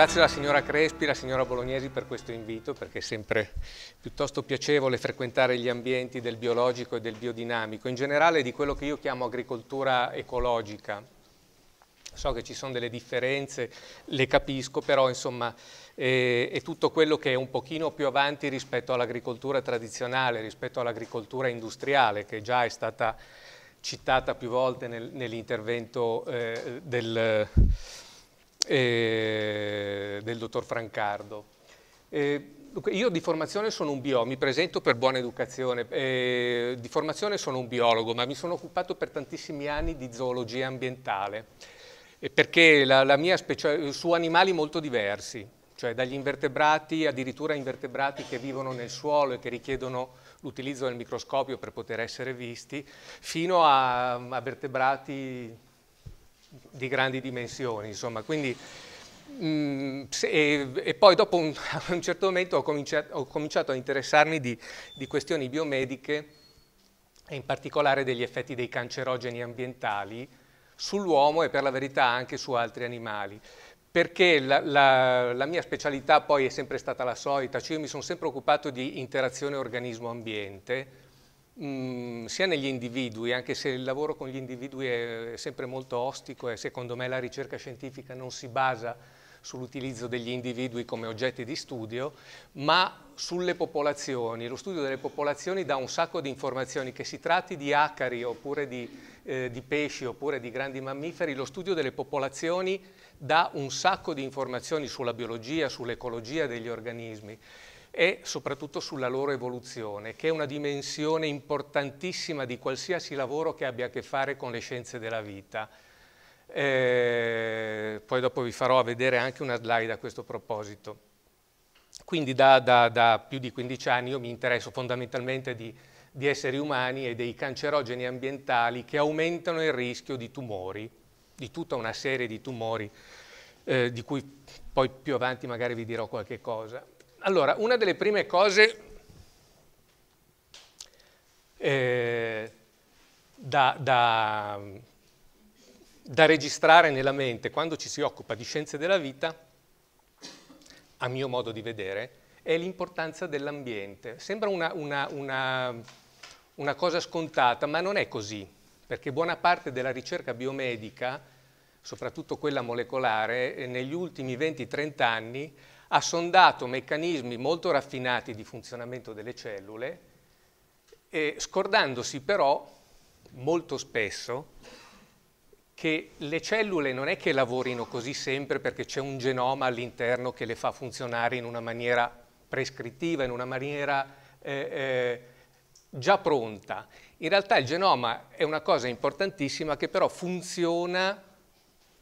Ringrazio la signora Crespi, la signora Bolognesi per questo invito perché è sempre piuttosto piacevole frequentare gli ambienti del biologico e del biodinamico, in generale di quello che io chiamo agricoltura ecologica. So che ci sono delle differenze, le capisco, però insomma eh, è tutto quello che è un pochino più avanti rispetto all'agricoltura tradizionale, rispetto all'agricoltura industriale che già è stata citata più volte nel, nell'intervento eh, del eh, del dottor Francardo. Eh, io di formazione sono un biologo, mi presento per buona educazione, eh, di formazione sono un biologo, ma mi sono occupato per tantissimi anni di zoologia ambientale, eh, perché la, la mia su animali molto diversi, cioè dagli invertebrati addirittura invertebrati che vivono nel suolo e che richiedono l'utilizzo del microscopio per poter essere visti, fino a, a vertebrati di grandi dimensioni, insomma, quindi... Mm, e, poi dopo un, a un certo momento ho cominciato, ho cominciato a interessarmi di, di, questioni biomediche e in particolare degli effetti dei cancerogeni ambientali sull'uomo e per la verità anche su altri animali. Perché la, la, la mia specialità poi è sempre stata la solita, cioè io mi sono sempre occupato di interazione organismo-ambiente, Mm, sia negli individui, anche se il lavoro con gli individui è sempre molto ostico e secondo me la ricerca scientifica non si basa sull'utilizzo degli individui come oggetti di studio, ma sulle popolazioni. Lo studio delle popolazioni dà un sacco di informazioni, che si tratti di acari oppure di, eh, di pesci oppure di grandi mammiferi, lo studio delle popolazioni dà un sacco di informazioni sulla biologia, sull'ecologia degli organismi e soprattutto sulla loro evoluzione, che è una dimensione importantissima di qualsiasi lavoro che abbia a che fare con le scienze della vita. Eh, poi dopo vi farò vedere anche una slide a questo proposito. Quindi da, da, da più di 15 anni io mi interesso fondamentalmente di, di esseri umani e dei cancerogeni ambientali che aumentano il rischio di tumori, di tutta una serie di tumori eh, di cui poi più avanti magari vi dirò qualche cosa. Allora, una delle prime cose eh, da, da, da registrare nella mente quando ci si occupa di scienze della vita, a mio modo di vedere, è l'importanza dell'ambiente. Sembra una, una, una, una, cosa scontata, ma non è così, perché buona parte della ricerca biomedica, soprattutto quella molecolare, eh, negli ultimi 20-30 anni ha sondato meccanismi molto raffinati di funzionamento delle cellule, eh, scordandosi però molto spesso che le cellule non è che lavorino così sempre perché c'è un genoma all'interno che le fa funzionare in una maniera prescrittiva, in una maniera eh, eh, già pronta. In realtà il genoma è una cosa importantissima che però funziona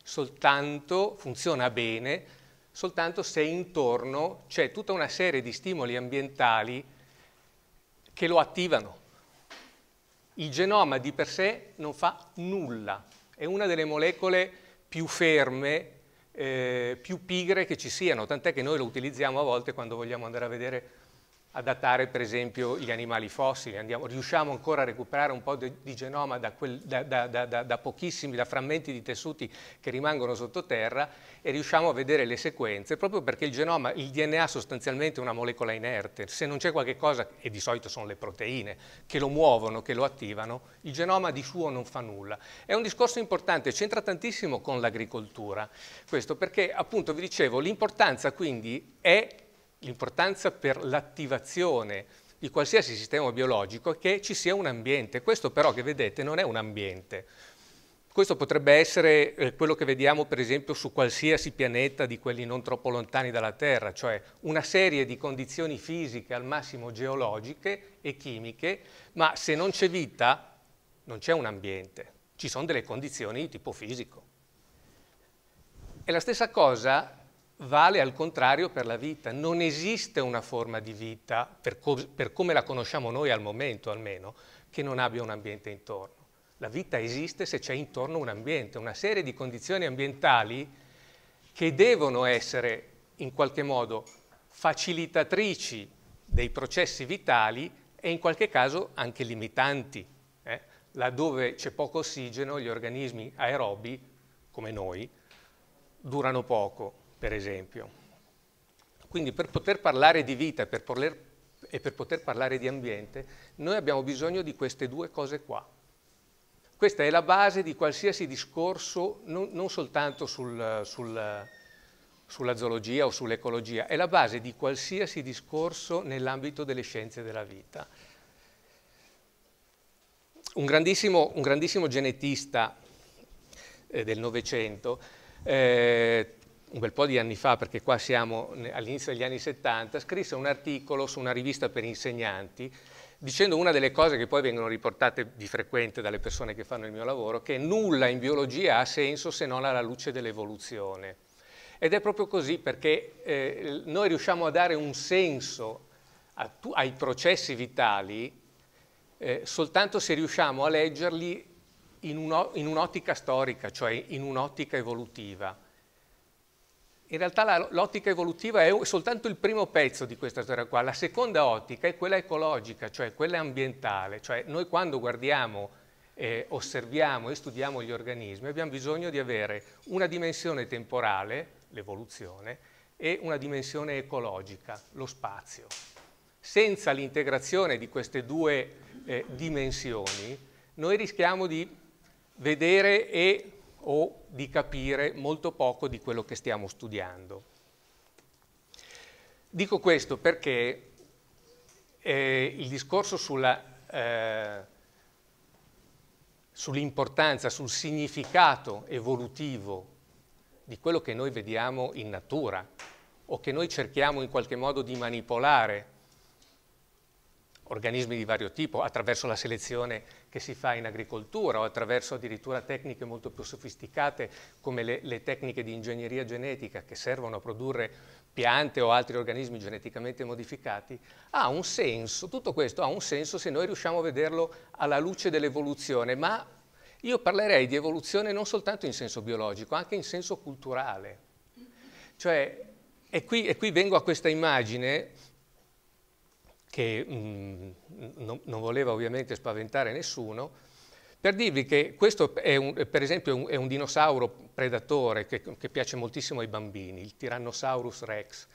soltanto, funziona bene, soltanto se intorno c'è tutta una serie di stimoli ambientali che lo attivano. Il genoma di per sé non fa nulla, è una delle molecole più ferme, eh, più pigre che ci siano, tant'è che noi lo utilizziamo a volte quando vogliamo andare a vedere adattare per esempio gli animali fossili, Andiamo, riusciamo ancora a recuperare un po' di, genoma da, quel, da, da, da, pochissimi, da frammenti di tessuti che rimangono sottoterra e riusciamo a vedere le sequenze proprio perché il genoma, il DNA sostanzialmente è una molecola inerte, se non c'è qualche cosa, e di solito sono le proteine, che lo muovono, che lo attivano, il genoma di suo non fa nulla. È un discorso importante, c'entra tantissimo con l'agricoltura, questo perché appunto vi dicevo l'importanza quindi è l'importanza per l'attivazione di qualsiasi sistema biologico è che ci sia un ambiente. Questo però che vedete non è un ambiente. Questo potrebbe essere eh, quello che vediamo per esempio su qualsiasi pianeta di quelli non troppo lontani dalla Terra, cioè una serie di condizioni fisiche, al massimo geologiche e chimiche, ma se non c'è vita non c'è un ambiente, ci sono delle condizioni di tipo fisico. E la stessa cosa vale al contrario per la vita. Non esiste una forma di vita, per, co per, come la conosciamo noi al momento almeno, che non abbia un ambiente intorno. La vita esiste se c'è intorno un ambiente, una serie di condizioni ambientali che devono essere in qualche modo facilitatrici dei processi vitali e in qualche caso anche limitanti. Eh? Laddove c'è poco ossigeno, gli organismi aerobi, come noi, durano poco per esempio. Quindi per poter parlare di vita per poter, e per poter parlare di ambiente, noi abbiamo bisogno di queste due cose qua. Questa è la base di qualsiasi discorso, non, non soltanto sul, sul, sulla zoologia o sull'ecologia, è la base di qualsiasi discorso nell'ambito delle scienze della vita. Un grandissimo, un grandissimo genetista eh, del Novecento eh, un bel po' di anni fa, perché qua siamo all'inizio degli anni 70, scrisse un articolo su una rivista per insegnanti dicendo una delle cose che poi vengono riportate di frequente dalle persone che fanno il mio lavoro, che nulla in biologia ha senso se non alla luce dell'evoluzione. Ed è proprio così perché eh, noi riusciamo a dare un senso a, ai processi vitali eh, soltanto se riusciamo a leggerli in un'ottica storica, cioè in un'ottica evolutiva in realtà l'ottica evolutiva è soltanto il primo pezzo di questa storia qua, la seconda ottica è quella ecologica, cioè quella ambientale, cioè noi quando guardiamo, eh, osserviamo e studiamo gli organismi abbiamo bisogno di avere una dimensione temporale, l'evoluzione, e una dimensione ecologica, lo spazio. Senza l'integrazione di queste due eh, dimensioni noi rischiamo di vedere e o di capire molto poco di quello che stiamo studiando. Dico questo perché eh, il discorso eh, sull'importanza, eh, sull sul significato evolutivo di quello che noi vediamo in natura o che noi cerchiamo in qualche modo di manipolare organismi di vario tipo attraverso la selezione che si fa in agricoltura o attraverso addirittura tecniche molto più sofisticate come le, le tecniche di ingegneria genetica che servono a produrre piante o altri organismi geneticamente modificati, ha un senso, tutto questo ha un senso se noi riusciamo a vederlo alla luce dell'evoluzione, ma io parlerei di evoluzione non soltanto in senso biologico, anche in senso culturale. Cioè, e qui, e qui vengo a questa immagine che mh, mm, non, non voleva ovviamente spaventare nessuno, per dirvi che questo è un, per esempio un, è un dinosauro predatore che, che, piace moltissimo ai bambini, il Tyrannosaurus rex,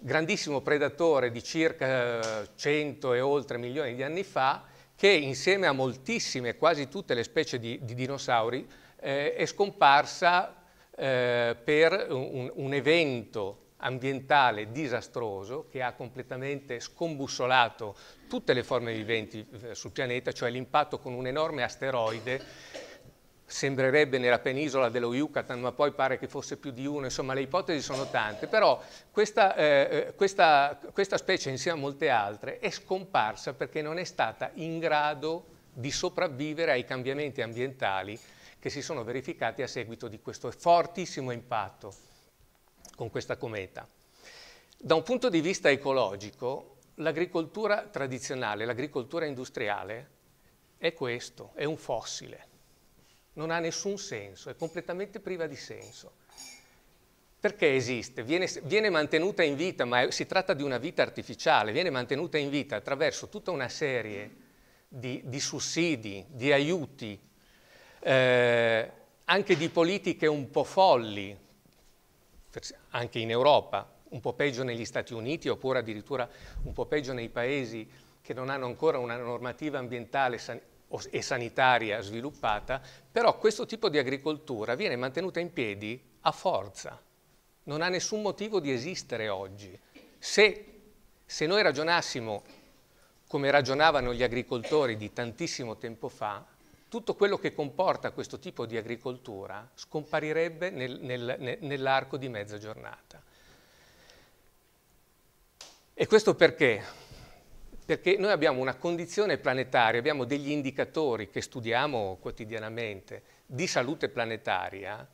grandissimo predatore di circa 100 eh, e oltre milioni di anni fa, che insieme a moltissime, quasi tutte le specie di, di dinosauri, eh, è scomparsa eh, per un, un evento ambientale disastroso che ha completamente scombussolato tutte le forme viventi eh, sul pianeta, cioè l'impatto con un enorme asteroide sembrerebbe nella penisola dello Yucatan, ma poi pare che fosse più di uno, insomma le ipotesi sono tante, però questa, eh, eh, questa, questa specie insieme a molte altre è scomparsa perché non è stata in grado di sopravvivere ai cambiamenti ambientali che si sono verificati a seguito di questo fortissimo impatto con questa cometa. Da un punto di vista ecologico, l'agricoltura tradizionale, l'agricoltura industriale, è questo, è un fossile. Non ha nessun senso, è completamente priva di senso. Perché esiste? Viene, viene, mantenuta in vita, ma si tratta di una vita artificiale, viene mantenuta in vita attraverso tutta una serie di, di sussidi, di aiuti, eh, anche di politiche un po' folli, anche in Europa, un po' peggio negli Stati Uniti oppure addirittura un po' peggio nei paesi che non hanno ancora una normativa ambientale san e sanitaria sviluppata, però questo tipo di agricoltura viene mantenuta in piedi a forza, non ha nessun motivo di esistere oggi. Se, se noi ragionassimo come ragionavano gli agricoltori di tantissimo tempo fa, tutto quello che comporta questo tipo di agricoltura scomparirebbe nel, nel, nell'arco di mezza giornata. E questo perché? Perché noi abbiamo una condizione planetaria, abbiamo degli indicatori che studiamo quotidianamente di salute planetaria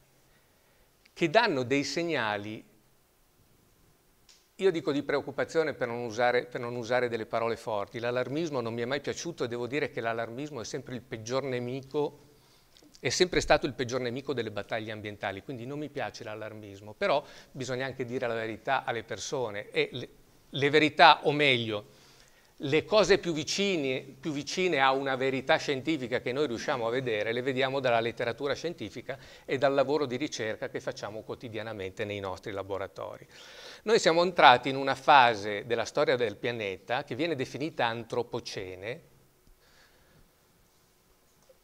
che danno dei segnali io dico di preoccupazione per non, usare, per non usare delle parole forti. L'allarmismo non mi è mai piaciuto e devo dire che l'allarmismo è sempre il peggior nemico, è sempre stato il peggior nemico delle battaglie ambientali, quindi non mi piace l'allarmismo. Però bisogna anche dire la verità alle persone e le, le verità, o meglio, le cose più vicine, più vicine, a una verità scientifica che noi riusciamo a vedere le vediamo dalla letteratura scientifica e dal lavoro di ricerca che facciamo quotidianamente nei nostri laboratori. Noi siamo entrati in una fase della storia del pianeta che viene definita antropocene,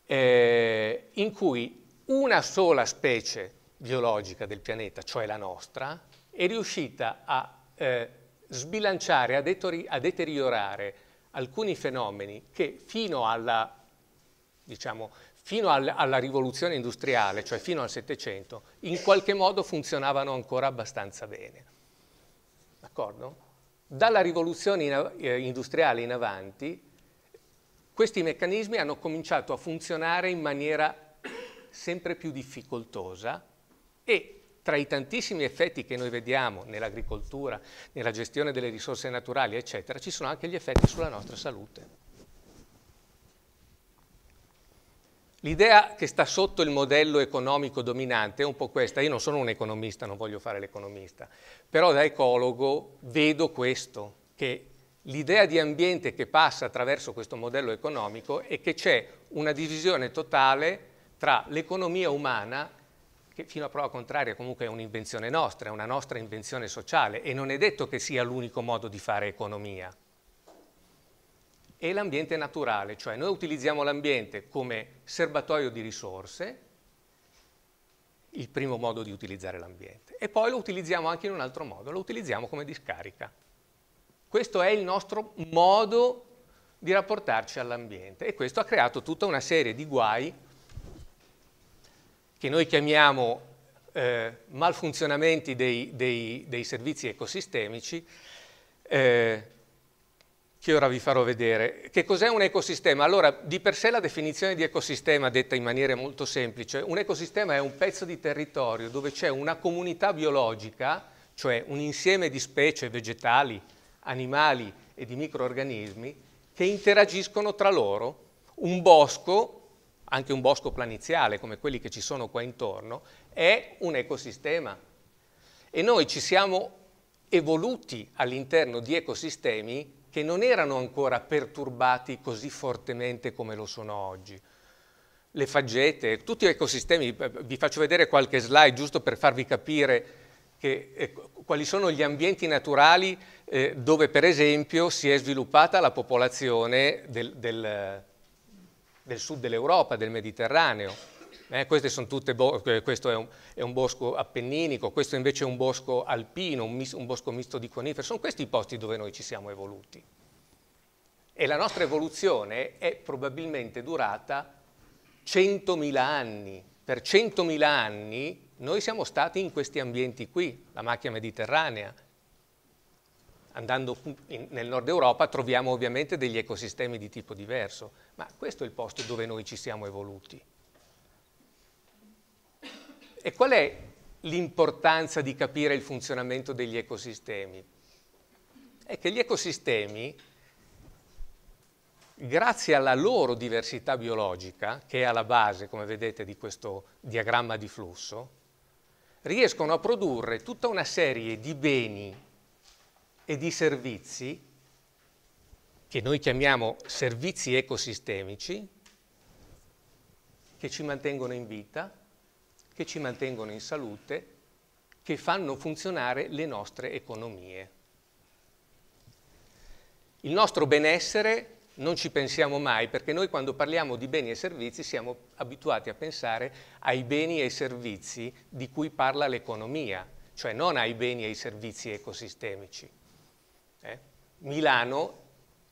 eh, in cui una sola specie biologica del pianeta, cioè la nostra, è riuscita a eh, sbilanciare, a, detori, a deteriorare alcuni fenomeni che fino alla, diciamo, fino al, alla rivoluzione industriale, cioè fino al Settecento, in qualche modo funzionavano ancora abbastanza bene. D'accordo? Dalla rivoluzione in, eh, industriale in avanti, questi meccanismi hanno cominciato a funzionare in maniera sempre più difficoltosa e tra i tantissimi effetti che noi vediamo nell'agricoltura, nella gestione delle risorse naturali, eccetera, ci sono anche gli effetti sulla nostra salute. L'idea che sta sotto il modello economico dominante è un po' questa. Io non sono un economista, non voglio fare l'economista, però da ecologo vedo questo, che l'idea di ambiente che passa attraverso questo modello economico è che c'è una divisione totale tra l'economia umana che fino a prova contraria comunque è un'invenzione nostra, è una nostra invenzione sociale e non è detto che sia l'unico modo di fare economia. E l'ambiente naturale, cioè noi utilizziamo l'ambiente come serbatoio di risorse, il primo modo di utilizzare l'ambiente, e poi lo utilizziamo anche in un altro modo, lo utilizziamo come discarica. Questo è il nostro modo di rapportarci all'ambiente e questo ha creato tutta una serie di guai che noi chiamiamo eh, malfunzionamenti dei, dei, dei, servizi ecosistemici, eh, che ora vi farò vedere. Che cos'è un ecosistema? Allora, di per sé la definizione di ecosistema, detta in maniera molto semplice, un ecosistema è un pezzo di territorio dove c'è una comunità biologica, cioè un insieme di specie vegetali, animali e di microorganismi, che interagiscono tra loro. Un bosco anche un bosco planiziale come quelli che ci sono qua intorno, è un ecosistema. E noi ci siamo evoluti all'interno di ecosistemi che non erano ancora perturbati così fortemente come lo sono oggi. Le faggete, tutti gli ecosistemi, eh, vi faccio vedere qualche slide giusto per farvi capire che, eh, quali sono gli ambienti naturali eh, dove per esempio si è sviluppata la popolazione del, del, del sud dell'Europa, del Mediterraneo. Eh, questo è un, è un, bosco appenninico, questo invece è un bosco alpino, un, mis, un bosco misto di conifere. Sono questi i posti dove noi ci siamo evoluti. E la nostra evoluzione è probabilmente durata 100.000 anni. Per 100.000 anni noi siamo stati in questi ambienti qui, la macchia mediterranea, andando in, nel nord Europa troviamo ovviamente degli ecosistemi di tipo diverso, ma questo è il posto dove noi ci siamo evoluti. E qual è l'importanza di capire il funzionamento degli ecosistemi? È che gli ecosistemi, grazie alla loro diversità biologica, che è alla base, come vedete, di questo diagramma di flusso, riescono a produrre tutta una serie di beni e di servizi, che noi chiamiamo servizi ecosistemici, che ci mantengono in vita, che ci mantengono in salute, che fanno funzionare le nostre economie. Il nostro benessere non ci pensiamo mai, perché noi quando parliamo di beni e servizi siamo abituati a pensare ai beni e ai servizi di cui parla l'economia, cioè non ai beni e ai servizi ecosistemici. Milano,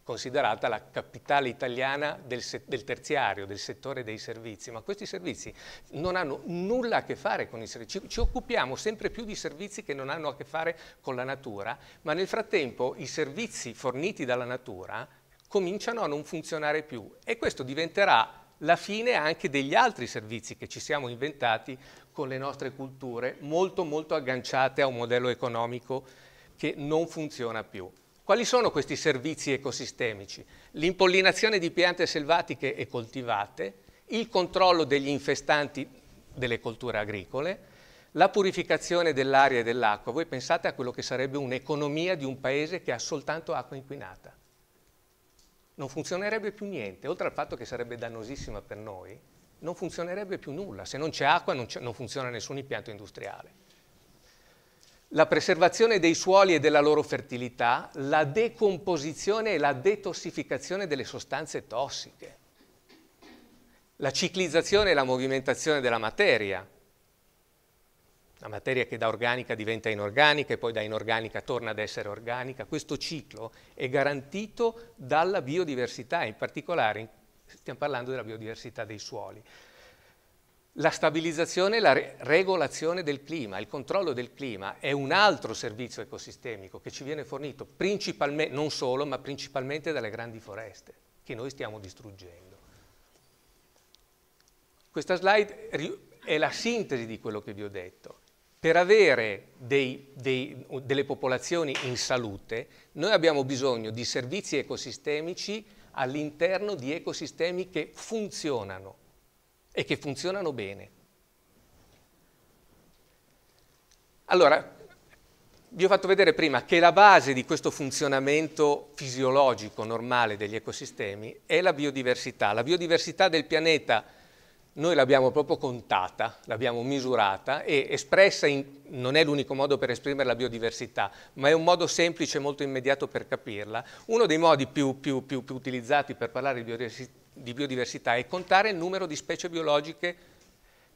considerata la capitale italiana del, del, terziario, del settore dei servizi, ma questi servizi non hanno nulla a che fare con i servizi, ci, ci, occupiamo sempre più di servizi che non hanno a che fare con la natura, ma nel frattempo i servizi forniti dalla natura cominciano a non funzionare più e questo diventerà la fine anche degli altri servizi che ci siamo inventati con le nostre culture molto molto agganciate a un modello economico che non funziona più. Quali sono questi servizi ecosistemici? L'impollinazione di piante selvatiche e coltivate, il controllo degli infestanti delle colture agricole, la purificazione dell'aria e dell'acqua. Voi pensate a quello che sarebbe un'economia di un paese che ha soltanto acqua inquinata. Non funzionerebbe più niente, oltre al fatto che sarebbe dannosissima per noi, non funzionerebbe più nulla. Se non c'è acqua non, non funziona nessun impianto industriale la preservazione dei suoli e della loro fertilità, la decomposizione e la detossificazione delle sostanze tossiche, la ciclizzazione e la movimentazione della materia, la materia che da organica diventa inorganica e poi da inorganica torna ad essere organica, questo ciclo è garantito dalla biodiversità, in particolare stiamo parlando della biodiversità dei suoli. La stabilizzazione e la regolazione del clima, il controllo del clima è un altro servizio ecosistemico che ci viene fornito principalmente, non solo, ma principalmente dalle grandi foreste che noi stiamo distruggendo. Questa slide è la sintesi di quello che vi ho detto. Per avere dei, dei, delle popolazioni in salute, noi abbiamo bisogno di servizi ecosistemici all'interno di ecosistemi che funzionano e che funzionano bene. Allora, vi ho fatto vedere prima che la base di questo funzionamento fisiologico normale degli ecosistemi è la biodiversità. La biodiversità del pianeta noi l'abbiamo proprio contata, l'abbiamo misurata e espressa in, non è l'unico modo per esprimere la biodiversità, ma è un modo semplice e molto immediato per capirla. Uno dei modi più, più, più, più utilizzati per parlare di biodiversità di biodiversità e contare il numero di specie biologiche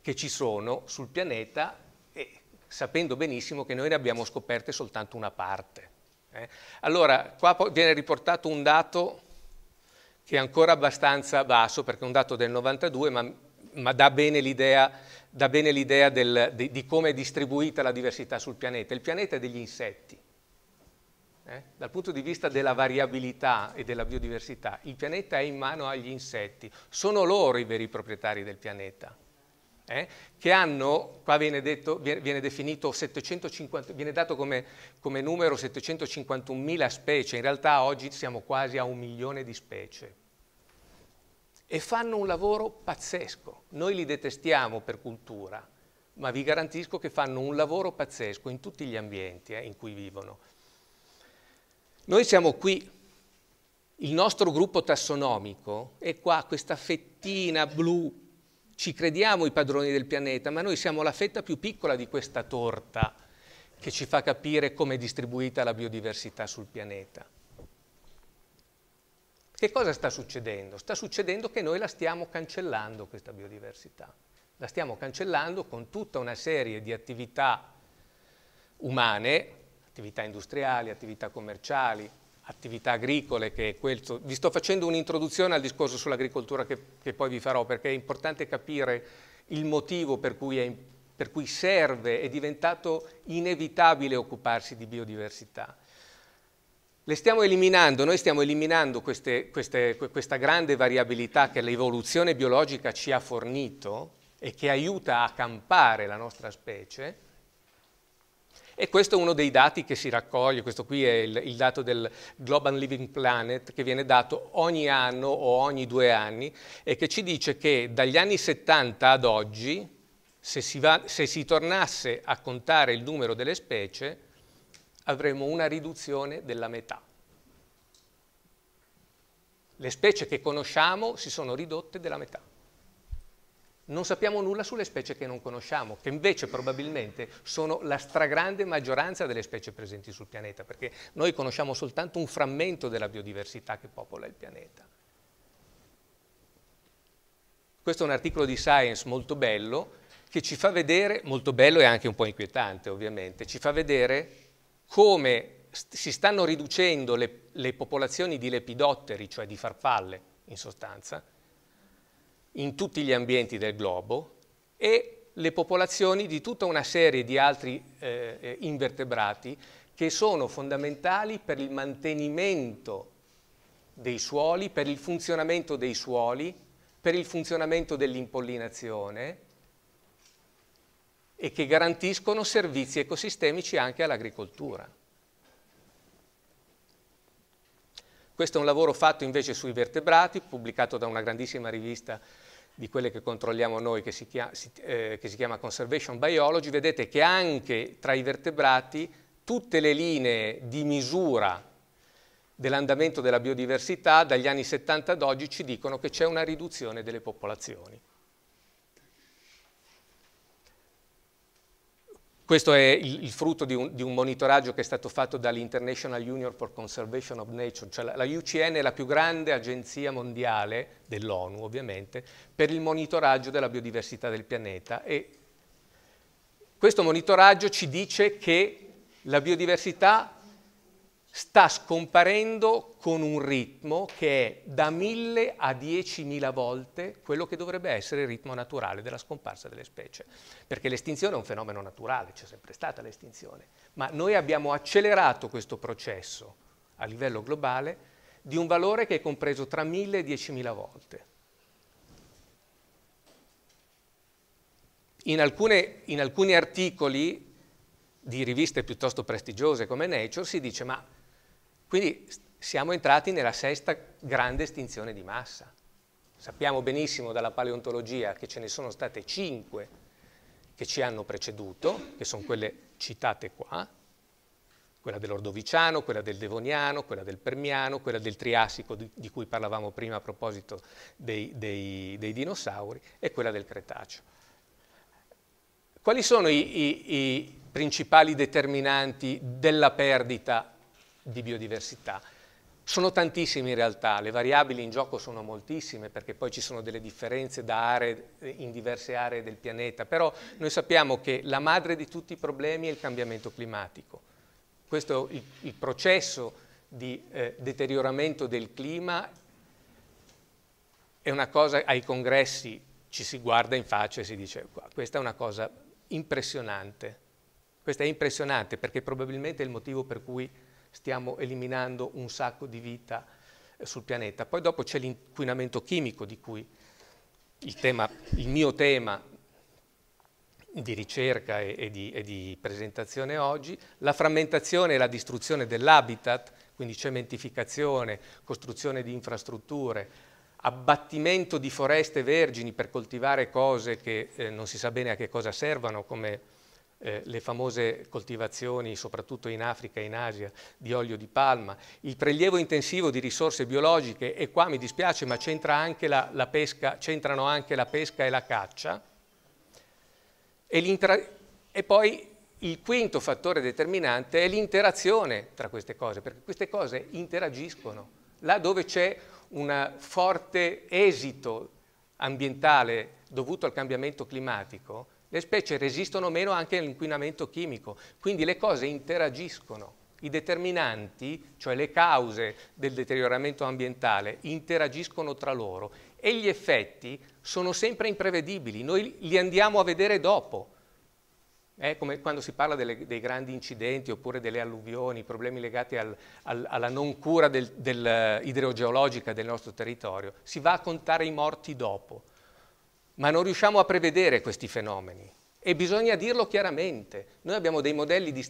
che ci sono sul pianeta e sapendo benissimo che noi ne abbiamo scoperte soltanto una parte. Eh? Allora, qua viene riportato un dato che è ancora abbastanza basso, perché è un dato del 92, ma, ma dà bene l'idea, di, di come è distribuita la diversità sul pianeta. Il pianeta è degli insetti, eh? Dal punto di vista della variabilità e della biodiversità, il pianeta è in mano agli insetti, sono loro i veri proprietari del pianeta, eh? che hanno, qua viene, detto, viene, definito 750, viene dato come, come numero 751.000 specie, in realtà oggi siamo quasi a un milione di specie. E fanno un lavoro pazzesco, noi li detestiamo per cultura, ma vi garantisco che fanno un lavoro pazzesco in tutti gli ambienti eh, in cui vivono, noi siamo qui, il nostro gruppo tassonomico è qua, questa fettina blu, ci crediamo i padroni del pianeta, ma noi siamo la fetta più piccola di questa torta che ci fa capire come è distribuita la biodiversità sul pianeta. Che cosa sta succedendo? Sta succedendo che noi la stiamo cancellando questa biodiversità. La stiamo cancellando con tutta una serie di attività umane attività industriali, attività commerciali, attività agricole, che è questo. Vi sto facendo un'introduzione al discorso sull'agricoltura che, che, poi vi farò, perché è importante capire il motivo per cui, è, per cui serve, è diventato inevitabile occuparsi di biodiversità. Le stiamo eliminando, noi stiamo eliminando queste, queste, questa grande variabilità che l'evoluzione biologica ci ha fornito e che aiuta a campare la nostra specie, e questo è uno dei dati che si raccoglie, questo qui è il, il dato del Global Living Planet che viene dato ogni anno o ogni due anni e che ci dice che dagli anni 70 ad oggi, se si, va, se si tornasse a contare il numero delle specie, avremmo una riduzione della metà. Le specie che conosciamo si sono ridotte della metà non sappiamo nulla sulle specie che non conosciamo, che invece probabilmente sono la stragrande maggioranza delle specie presenti sul pianeta, perché noi conosciamo soltanto un frammento della biodiversità che popola il pianeta. Questo è un articolo di Science molto bello che ci fa vedere, molto bello e anche un po' inquietante ovviamente, ci fa vedere come si stanno riducendo le, le popolazioni di lepidotteri, cioè di farfalle in sostanza, in tutti gli ambienti del globo e le popolazioni di tutta una serie di altri eh, invertebrati che sono fondamentali per il mantenimento dei suoli, per il funzionamento dei suoli, per il funzionamento dell'impollinazione e che garantiscono servizi ecosistemici anche all'agricoltura. Questo è un lavoro fatto invece sui vertebrati, pubblicato da una grandissima rivista di quelle che controlliamo noi, che si, chiama, si, eh, che si chiama Conservation Biology, vedete che anche tra i vertebrati tutte le linee di misura dell'andamento della biodiversità dagli anni 70 ad oggi ci dicono che c'è una riduzione delle popolazioni. Questo è il, frutto di un, di un, monitoraggio che è stato fatto dall'International Union for Conservation of Nature, cioè la, la UCN è la più grande agenzia mondiale, dell'ONU ovviamente, per il monitoraggio della biodiversità del pianeta e questo monitoraggio ci dice che la biodiversità sta scomparendo con un ritmo che è da 1000 a 10.000 volte quello che dovrebbe essere il ritmo naturale della scomparsa delle specie, perché l'estinzione è un fenomeno naturale, c'è sempre stata l'estinzione, ma noi abbiamo accelerato questo processo a livello globale di un valore che è compreso tra 1000 e 10.000 volte. In, alcune, in alcuni articoli di riviste piuttosto prestigiose come Nature si dice ma quindi siamo entrati nella sesta grande estinzione di massa. Sappiamo benissimo dalla paleontologia che ce ne sono state cinque che ci hanno preceduto, che sono quelle citate qua, quella dell'Ordoviciano, quella del Devoniano, quella del Permiano, quella del Triassico di, di cui parlavamo prima a proposito dei, dei, dei, dinosauri e quella del Cretaceo. Quali sono i, i, i principali determinanti della perdita di biodiversità. Sono tantissime in realtà, le variabili in gioco sono moltissime perché poi ci sono delle differenze da aree, eh, in diverse aree del pianeta, però noi sappiamo che la madre di tutti i problemi è il cambiamento climatico. Questo il, il processo di eh, deterioramento del clima è una cosa, ai congressi ci si guarda in faccia e si dice questa è una cosa impressionante, questa è impressionante perché probabilmente è il motivo per cui stiamo eliminando un sacco di vita eh, sul pianeta. Poi dopo c'è l'inquinamento chimico di cui il, tema, il, mio tema di ricerca e, e, di, e di presentazione oggi, la frammentazione e la distruzione dell'habitat, quindi cementificazione, costruzione di infrastrutture, abbattimento di foreste vergini per coltivare cose che eh, non si sa bene a che cosa servano, come eh, le famose coltivazioni, soprattutto in Africa e in Asia, di olio di palma, il prelievo intensivo di risorse biologiche, e qua mi dispiace, ma c'entra anche la, la pesca, c'entrano anche la pesca e la caccia, e, e poi il quinto fattore determinante è l'interazione tra queste cose, perché queste cose interagiscono. Là dove c'è un forte esito ambientale dovuto al cambiamento climatico, le specie resistono meno anche all'inquinamento chimico, quindi le cose interagiscono. I determinanti, cioè le cause del deterioramento ambientale, interagiscono tra loro e gli effetti sono sempre imprevedibili, noi li andiamo a vedere dopo. È come quando si parla delle, dei grandi incidenti oppure delle alluvioni, problemi legati al, al, alla non cura del, del, eh, idrogeologica del nostro territorio, si va a contare i morti dopo ma non riusciamo a prevedere questi fenomeni. E bisogna dirlo chiaramente. Noi abbiamo dei modelli, di,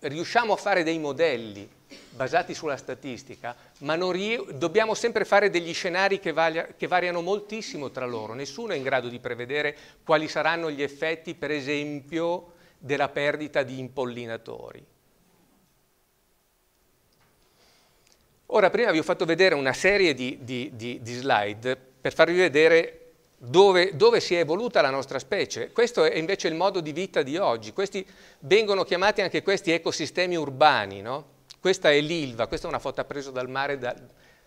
riusciamo a fare dei modelli basati sulla statistica, ma dobbiamo sempre fare degli scenari che, varia, che, variano moltissimo tra loro. Nessuno è in grado di prevedere quali saranno gli effetti, per esempio, della perdita di impollinatori. Ora, prima vi ho fatto vedere una serie di, di, di slide per farvi vedere dove, dove, si è evoluta la nostra specie. Questo è invece il modo di vita di oggi. Questi, vengono chiamati anche questi ecosistemi urbani. No? Questa è l'Ilva, questa è una foto presa dal mare da,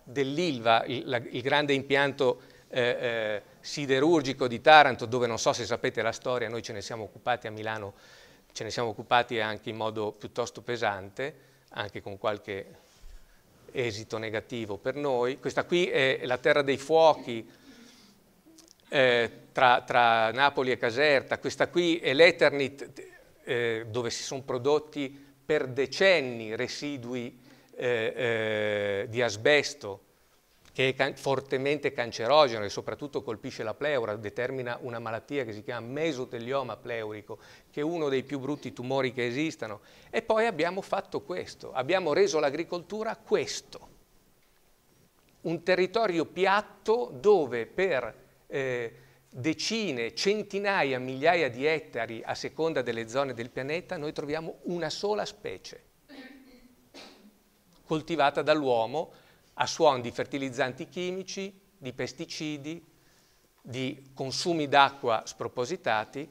dell'Ilva, il, il, grande impianto eh, eh, siderurgico di Taranto, dove non so se sapete la storia, noi ce ne siamo occupati a Milano, ce ne siamo occupati anche in modo piuttosto pesante, anche con qualche esito negativo per noi. Questa qui è la terra dei fuochi, eh, tra, tra, Napoli e Caserta, questa qui è l'Eternit eh, dove si sono prodotti per decenni residui eh, eh, di asbesto che è can fortemente cancerogeno e soprattutto colpisce la pleura, determina una malattia che si chiama mesotelioma pleurico, che è uno dei più brutti tumori che esistano. E poi abbiamo fatto questo, abbiamo reso l'agricoltura questo, un territorio piatto dove per eh, decine, centinaia, migliaia di ettari a seconda delle zone del pianeta, noi troviamo una sola specie coltivata dall'uomo a suon di fertilizzanti chimici, di pesticidi, di consumi d'acqua spropositati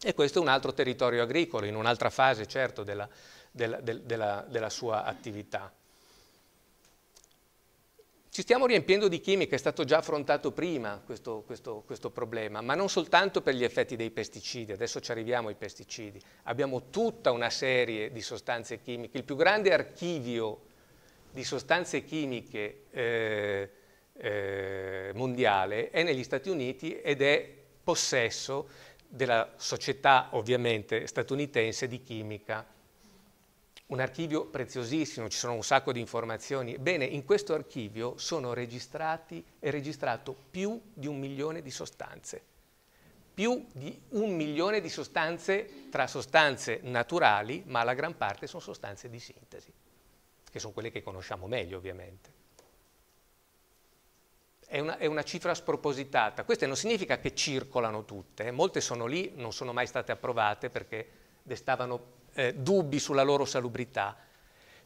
e questo è un altro territorio agricolo, in un'altra fase certo della, della, della, della sua attività. Ci stiamo riempiendo di chimica, è stato già affrontato prima questo, questo, questo, problema, ma non soltanto per gli effetti dei pesticidi, adesso ci arriviamo ai pesticidi, abbiamo tutta una serie di sostanze chimiche, il più grande archivio di sostanze chimiche eh, eh, mondiale è negli Stati Uniti ed è possesso della società ovviamente statunitense di chimica un archivio preziosissimo, ci sono un sacco di informazioni. Bene, in questo archivio sono registrati e registrato più di un milione di sostanze. Più di un milione di sostanze tra sostanze naturali, ma la gran parte sono sostanze di sintesi, che sono quelle che conosciamo meglio ovviamente. È una, è una cifra spropositata. Questo non significa che circolano tutte, eh. molte sono lì, non sono mai state approvate perché destavano eh, dubbi sulla loro salubrità,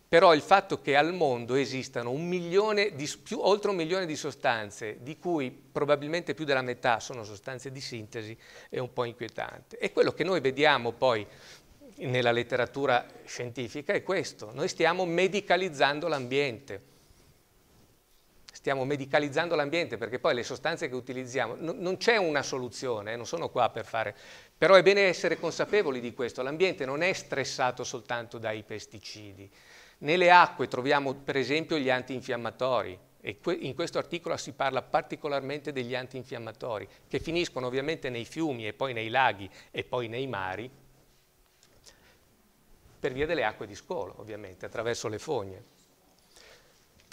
però il fatto che al mondo esistano un di, più, oltre un milione di sostanze, di cui probabilmente più della metà sono sostanze di sintesi, è un po' inquietante. E quello che noi vediamo poi nella letteratura scientifica è questo, noi stiamo medicalizzando l'ambiente. Stiamo medicalizzando l'ambiente perché poi le sostanze che utilizziamo, non c'è una soluzione, eh, non sono qua per fare però è bene essere consapevoli di questo, l'ambiente non è stressato soltanto dai pesticidi. Nelle acque troviamo per esempio gli antinfiammatori e in questo articolo si parla particolarmente degli antinfiammatori che finiscono ovviamente nei fiumi e poi nei laghi e poi nei mari per via delle acque di scolo ovviamente attraverso le fogne.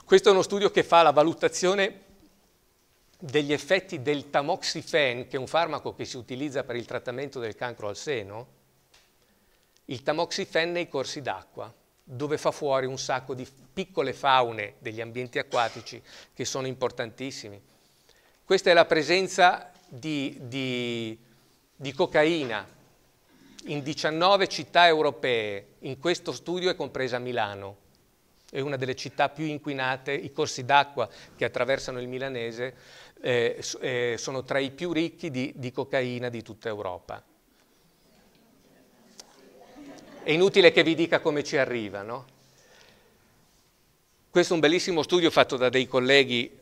Questo è uno studio che fa la valutazione degli effetti del tamoxifen, che è un farmaco che si utilizza per il trattamento del cancro al seno, il tamoxifen nei corsi d'acqua, dove fa fuori un sacco di piccole faune degli ambienti acquatici che sono importantissimi. Questa è la presenza di, di, di cocaina in 19 città europee, in questo studio è compresa Milano, è una delle città più inquinate, i corsi d'acqua che attraversano il milanese eh, eh, sono tra i più ricchi di, di cocaina di tutta Europa. È inutile che vi dica come ci arriva, no? Questo è un bellissimo studio fatto da dei colleghi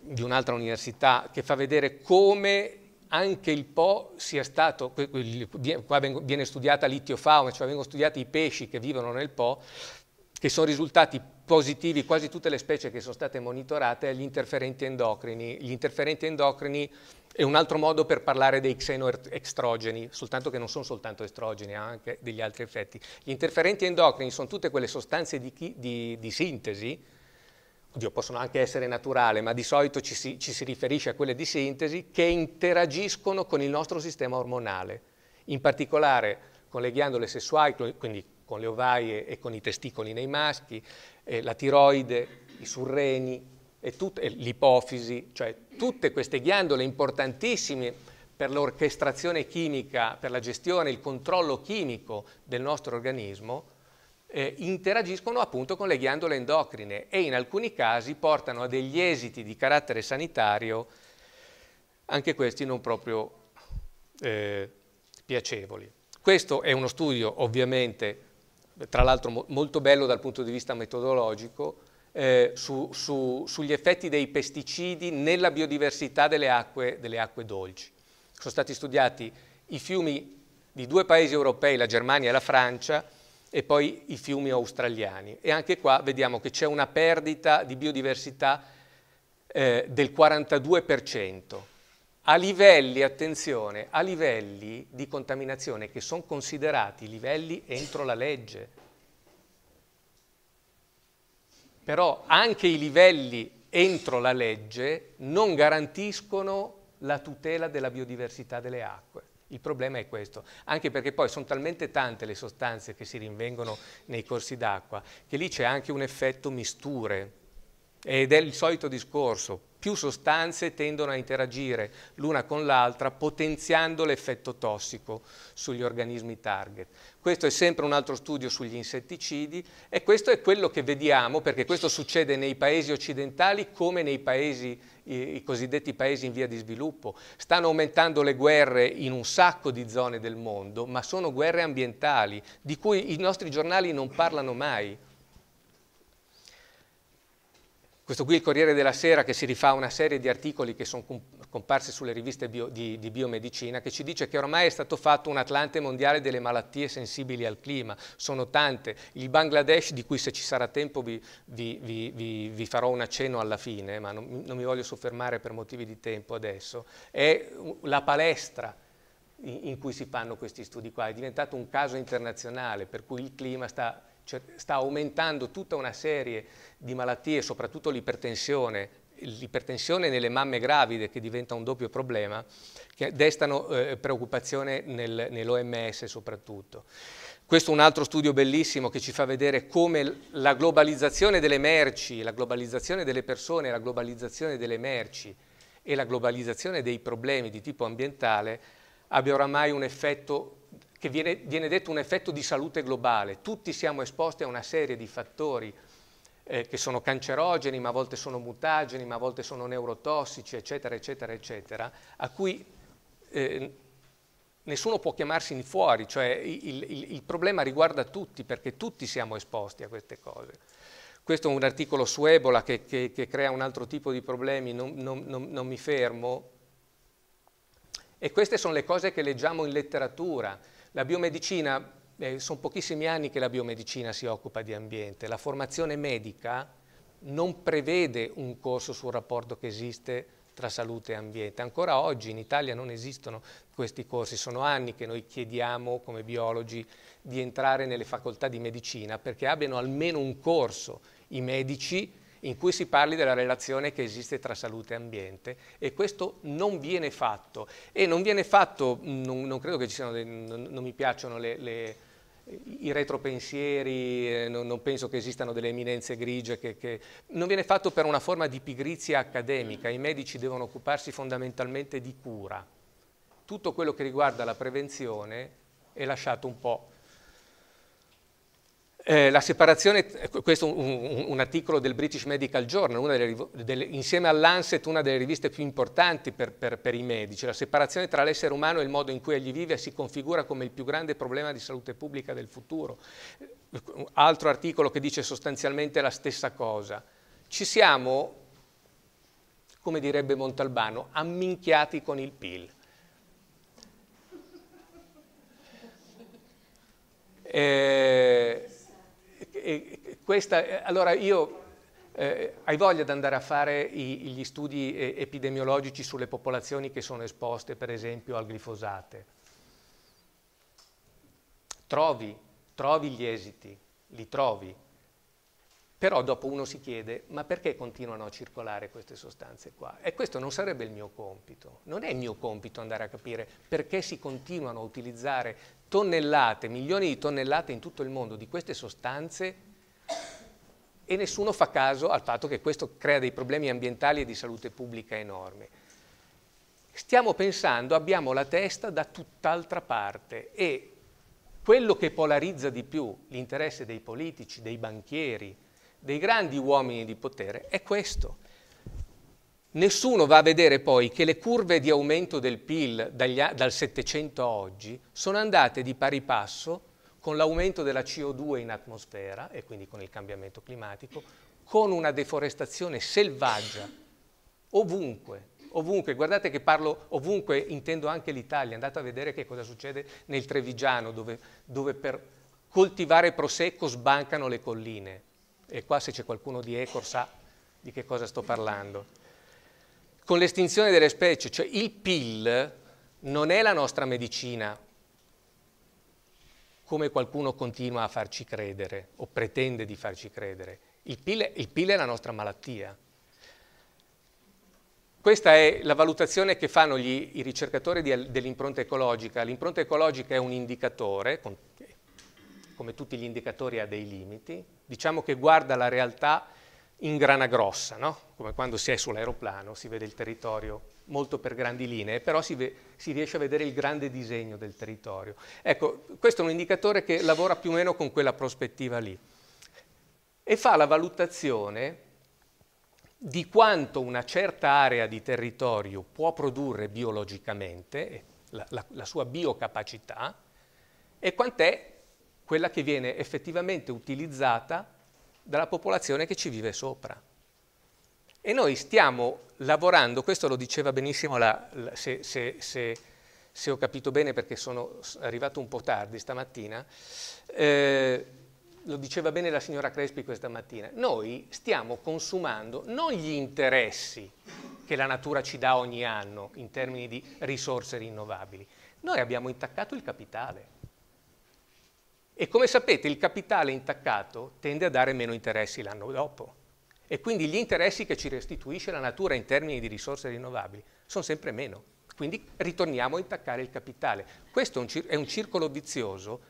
di un'altra università che fa vedere come anche il Po sia stato, qua viene studiata l'itiofauna, cioè vengono studiati i pesci che vivono nel Po, che sono risultati positivi quasi tutte le specie che sono state monitorate gli interferenti endocrini. Gli interferenti endocrini è un altro modo per parlare dei xenoestrogeni, soltanto che non sono soltanto estrogeni, ha anche degli altri effetti. Gli interferenti endocrini sono tutte quelle sostanze di, chi, di, di sintesi, oddio, possono anche essere naturali, ma di solito ci si, ci si riferisce a quelle di sintesi, che interagiscono con il nostro sistema ormonale, in particolare con le ghiandole sessuali, quindi con le ovaie e con i testicoli nei maschi, eh, la tiroide, i surreni, eh, l'ipofisi, cioè tutte queste ghiandole importantissime per l'orchestrazione chimica, per la gestione, il controllo chimico del nostro organismo, eh, interagiscono appunto con le ghiandole endocrine e in alcuni casi portano a degli esiti di carattere sanitario, anche questi non proprio eh, piacevoli. Questo è uno studio ovviamente tra l'altro mo molto bello dal punto di vista metodologico, eh, su, su, sugli effetti dei pesticidi nella biodiversità delle acque, delle acque dolci. Sono stati studiati i fiumi di due paesi europei, la Germania e la Francia, e poi i fiumi australiani. E anche qua vediamo che c'è una perdita di biodiversità eh, del 42% a livelli, attenzione, a livelli di contaminazione che sono considerati livelli entro la legge. Però anche i livelli entro la legge non garantiscono la tutela della biodiversità delle acque. Il problema è questo, anche perché poi sono talmente tante le sostanze che si rinvengono nei corsi d'acqua che lì c'è anche un effetto misture ed è il solito discorso, più sostanze tendono a interagire l'una con l'altra potenziando l'effetto tossico sugli organismi target. Questo è sempre un altro studio sugli insetticidi e questo è quello che vediamo, perché questo succede nei paesi occidentali come nei paesi, i, cosiddetti paesi in via di sviluppo. Stanno aumentando le guerre in un sacco di zone del mondo, ma sono guerre ambientali, di cui i nostri giornali non parlano mai. Questo qui è il Corriere della Sera che si rifà a una serie di articoli che sono comparsi sulle riviste bio, di, di, biomedicina che ci dice che ormai è stato fatto un atlante mondiale delle malattie sensibili al clima, sono tante. Il Bangladesh, di cui se ci sarà tempo vi, vi, vi, vi farò un accenno alla fine, ma non, non mi voglio soffermare per motivi di tempo adesso, è la palestra in, in cui si fanno questi studi qua, è diventato un caso internazionale per cui il clima sta cioè sta aumentando tutta una serie di malattie, soprattutto l'ipertensione, l'ipertensione nelle mamme gravide che diventa un doppio problema, che destano eh, preoccupazione nel, nell'OMS soprattutto. Questo è un altro studio bellissimo che ci fa vedere come la globalizzazione delle merci, la globalizzazione delle persone, la globalizzazione delle merci e la globalizzazione dei problemi di tipo ambientale abbia oramai un effetto che viene, viene, detto un effetto di salute globale. Tutti siamo esposti a una serie di fattori eh, che sono cancerogeni, ma a volte sono mutageni, ma a volte sono neurotossici, eccetera, eccetera, eccetera, a cui eh, nessuno può chiamarsi in fuori, cioè il, il, il problema riguarda tutti perché tutti siamo esposti a queste cose. Questo è un articolo su Ebola che, che, che, crea un altro tipo di problemi, non, non, non, non, mi fermo. E queste sono le cose che leggiamo in letteratura. La biomedicina, eh, sono pochissimi anni che la biomedicina si occupa di ambiente, la formazione medica non prevede un corso sul rapporto che esiste tra salute e ambiente. Ancora oggi in Italia non esistono questi corsi, sono anni che noi chiediamo come biologi di entrare nelle facoltà di medicina perché abbiano almeno un corso i medici in cui si parli della relazione che esiste tra salute e ambiente e questo non viene fatto e non viene fatto, non, non credo che ci siano, dei, non, non, mi piacciono le, le i retropensieri, eh, non, non, penso che esistano delle eminenze grigie, che, che, non viene fatto per una forma di pigrizia accademica, i medici devono occuparsi fondamentalmente di cura. Tutto quello che riguarda la prevenzione è lasciato un po' Eh, la separazione, eh, questo è un, un, articolo del British Medical Journal, delle, delle, insieme all'Anset, una delle riviste più importanti per, per, per i medici. La separazione tra l'essere umano e il modo in cui egli vive si configura come il più grande problema di salute pubblica del futuro. Eh, altro articolo che dice sostanzialmente la stessa cosa. Ci siamo, come direbbe Montalbano, amminchiati con il PIL. Eh, eh, questa, allora io eh, hai voglia di andare a fare i, gli studi eh, epidemiologici sulle popolazioni che sono esposte per esempio al glifosate? Trovi, trovi gli esiti, li trovi. Però dopo uno si chiede, ma perché continuano a circolare queste sostanze qua? E questo non sarebbe il mio compito. Non è il mio compito andare a capire perché si continuano a utilizzare tonnellate, milioni di tonnellate in tutto il mondo di queste sostanze e nessuno fa caso al fatto che questo crea dei problemi ambientali e di salute pubblica enormi. Stiamo pensando, abbiamo la testa da tutt'altra parte e quello che polarizza di più l'interesse dei politici, dei banchieri, dei grandi uomini di potere è questo. Nessuno va a vedere poi che le curve di aumento del PIL dagli, dal 700 a oggi sono andate di pari passo con l'aumento della CO2 in atmosfera e quindi con il cambiamento climatico, con una deforestazione selvaggia ovunque, ovunque. Guardate che parlo ovunque, intendo anche l'Italia. Andate a vedere che cosa succede nel Trevigiano, dove, dove per coltivare prosecco sbancano le colline. E qua se c'è qualcuno di Ecor sa di che cosa sto parlando con l'estinzione delle specie, cioè il PIL non è la nostra medicina, come qualcuno continua a farci credere o pretende di farci credere. Il PIL, il PIL è la nostra malattia. Questa è la valutazione che fanno gli, i ricercatori dell'impronta ecologica. L'impronta ecologica è un indicatore, con, come tutti gli indicatori ha dei limiti, diciamo che guarda la realtà in grana grossa, no? come quando si è sull'aeroplano, si vede il territorio molto per grandi linee, però si, si, riesce a vedere il grande disegno del territorio. Ecco, questo è un indicatore che lavora più o meno con quella prospettiva lì e fa la valutazione di quanto una certa area di territorio può produrre biologicamente, la, la, la sua biocapacità, e quant'è quella che viene effettivamente utilizzata dalla popolazione che ci vive sopra. E noi stiamo lavorando, questo lo diceva benissimo, la, la, se, se, se, se, ho capito bene perché sono arrivato un po' tardi stamattina, eh, lo diceva bene la signora Crespi questa mattina, noi stiamo consumando non gli interessi che la natura ci dà ogni anno in termini di risorse rinnovabili, noi abbiamo intaccato il capitale. E come sapete il capitale intaccato tende a dare meno interessi l'anno dopo e quindi gli interessi che ci restituisce la natura in termini di risorse rinnovabili sono sempre meno. Quindi ritorniamo a intaccare il capitale. Questo è un, circolo vizioso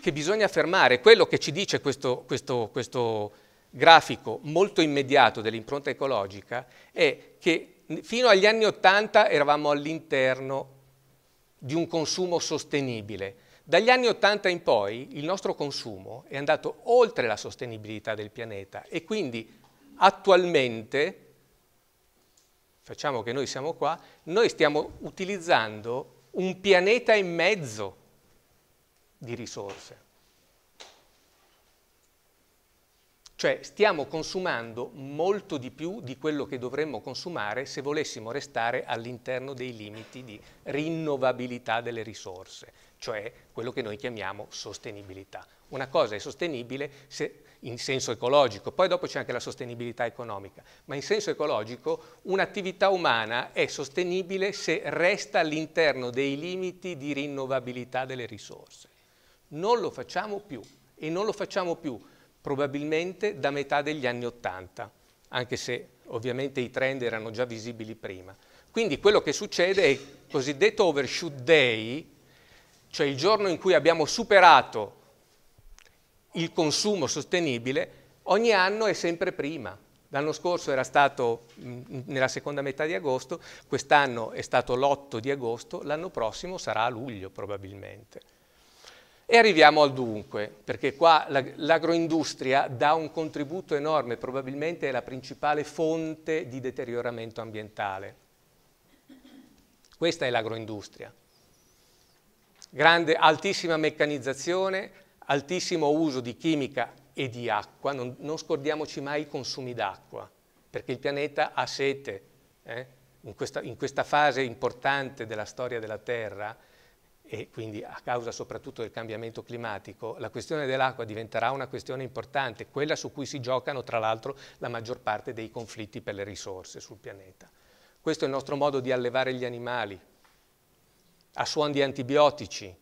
che bisogna fermare. Quello che ci dice questo, questo, questo grafico molto immediato dell'impronta ecologica è che fino agli anni 80 eravamo all'interno di un consumo sostenibile dagli anni 80 in poi il nostro consumo è andato oltre la sostenibilità del pianeta e quindi attualmente, facciamo che noi siamo qua, noi stiamo utilizzando un pianeta e mezzo di risorse. Cioè stiamo consumando molto di più di quello che dovremmo consumare se volessimo restare all'interno dei limiti di rinnovabilità delle risorse cioè quello che noi chiamiamo sostenibilità. Una cosa è sostenibile se, in senso ecologico, poi dopo c'è anche la sostenibilità economica, ma in senso ecologico un'attività umana è sostenibile se resta all'interno dei limiti di rinnovabilità delle risorse. Non lo facciamo più e non lo facciamo più probabilmente da metà degli anni Ottanta, anche se ovviamente i trend erano già visibili prima. Quindi quello che succede è il cosiddetto overshoot day, cioè il giorno in cui abbiamo superato il consumo sostenibile, ogni anno è sempre prima. L'anno scorso era stato mm, nella seconda metà di agosto, quest'anno è stato l'8 di agosto, l'anno prossimo sarà a luglio probabilmente. E arriviamo al dunque, perché qua l'agroindustria dà un contributo enorme, probabilmente è la principale fonte di deterioramento ambientale. Questa è l'agroindustria grande, altissima meccanizzazione, altissimo uso di chimica e di acqua, non, non scordiamoci mai i consumi d'acqua, perché il pianeta ha sete, eh? in, questa, in questa fase importante della storia della Terra, e quindi a causa soprattutto del cambiamento climatico, la questione dell'acqua diventerà una questione importante, quella su cui si giocano tra l'altro la maggior parte dei conflitti per le risorse sul pianeta. Questo è il nostro modo di allevare gli animali, a suon di antibiotici.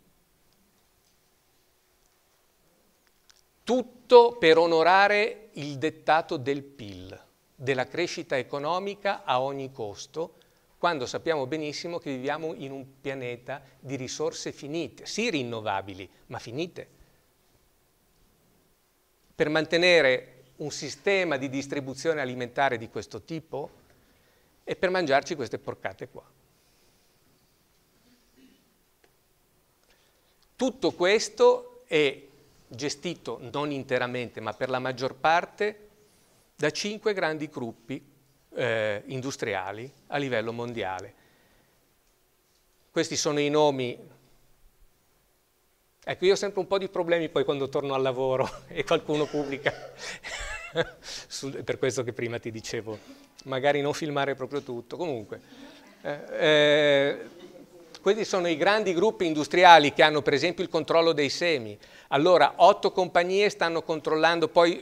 Tutto per onorare il dettato del PIL, della crescita economica a ogni costo, quando sappiamo benissimo che viviamo in un pianeta di risorse finite, sì rinnovabili, ma finite. Per mantenere un sistema di distribuzione alimentare di questo tipo e per mangiarci queste porcate qua. Tutto questo è gestito non interamente ma per la maggior parte da cinque grandi gruppi eh, industriali a livello mondiale. Questi sono i nomi. Ecco, io ho sempre un po' di problemi poi quando torno al lavoro e qualcuno pubblica. Sul, per questo che prima ti dicevo, magari non filmare proprio tutto. Comunque, eh, eh, questi sono i grandi gruppi industriali che hanno per esempio il controllo dei semi. Allora, otto compagnie stanno controllando, poi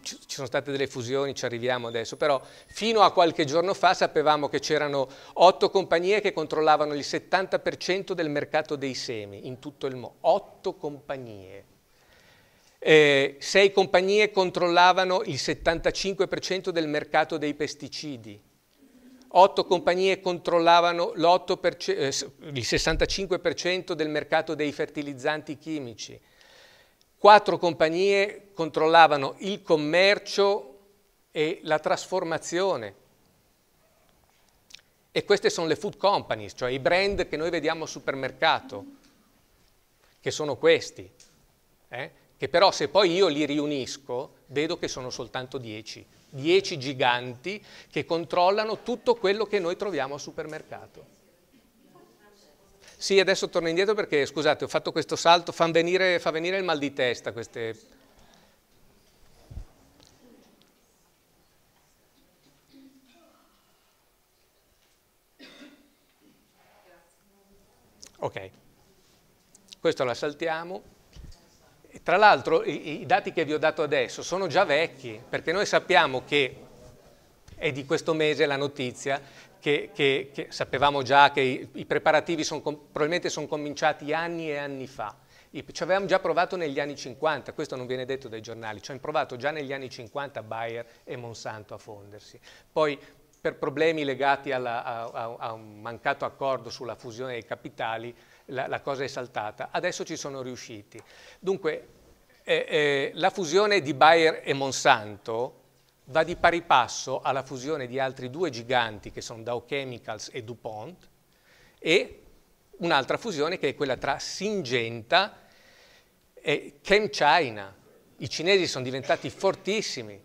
ci sono state delle fusioni, ci arriviamo adesso, però fino a qualche giorno fa sapevamo che c'erano otto compagnie che controllavano il 70% del mercato dei semi in tutto il mondo. Otto compagnie. Eh, sei compagnie controllavano il 75% del mercato dei pesticidi otto compagnie controllavano eh, il 65% del mercato dei fertilizzanti chimici, quattro compagnie controllavano il commercio e la trasformazione. E queste sono le food companies, cioè i brand che noi vediamo al supermercato, che sono questi, eh? che però se poi io li riunisco vedo che sono soltanto 10. 10 giganti che controllano tutto quello che noi troviamo al supermercato. Sì, adesso torno indietro perché, scusate, ho fatto questo salto, fa venire, fa venire il mal di testa queste... Ok, questo la saltiamo. Tra l'altro i, i dati che vi ho dato adesso sono già vecchi, perché noi sappiamo che è di questo mese la notizia che, che, che sapevamo già che i, i preparativi son, probabilmente sono cominciati anni e anni fa. ci avevamo già provato negli anni 50, questo non viene detto dai giornali, ci hanno provato già negli anni 50 Bayer e Monsanto a fondersi. Poi per problemi legati alla, a, a, un mancato accordo sulla fusione dei capitali la, la cosa è saltata, adesso ci sono riusciti. Dunque eh, eh, la fusione di Bayer e Monsanto va di pari passo alla fusione di altri due giganti che sono Dow Chemicals e DuPont e un'altra fusione che è quella tra Singenta e ChemChina. I cinesi sono diventati fortissimi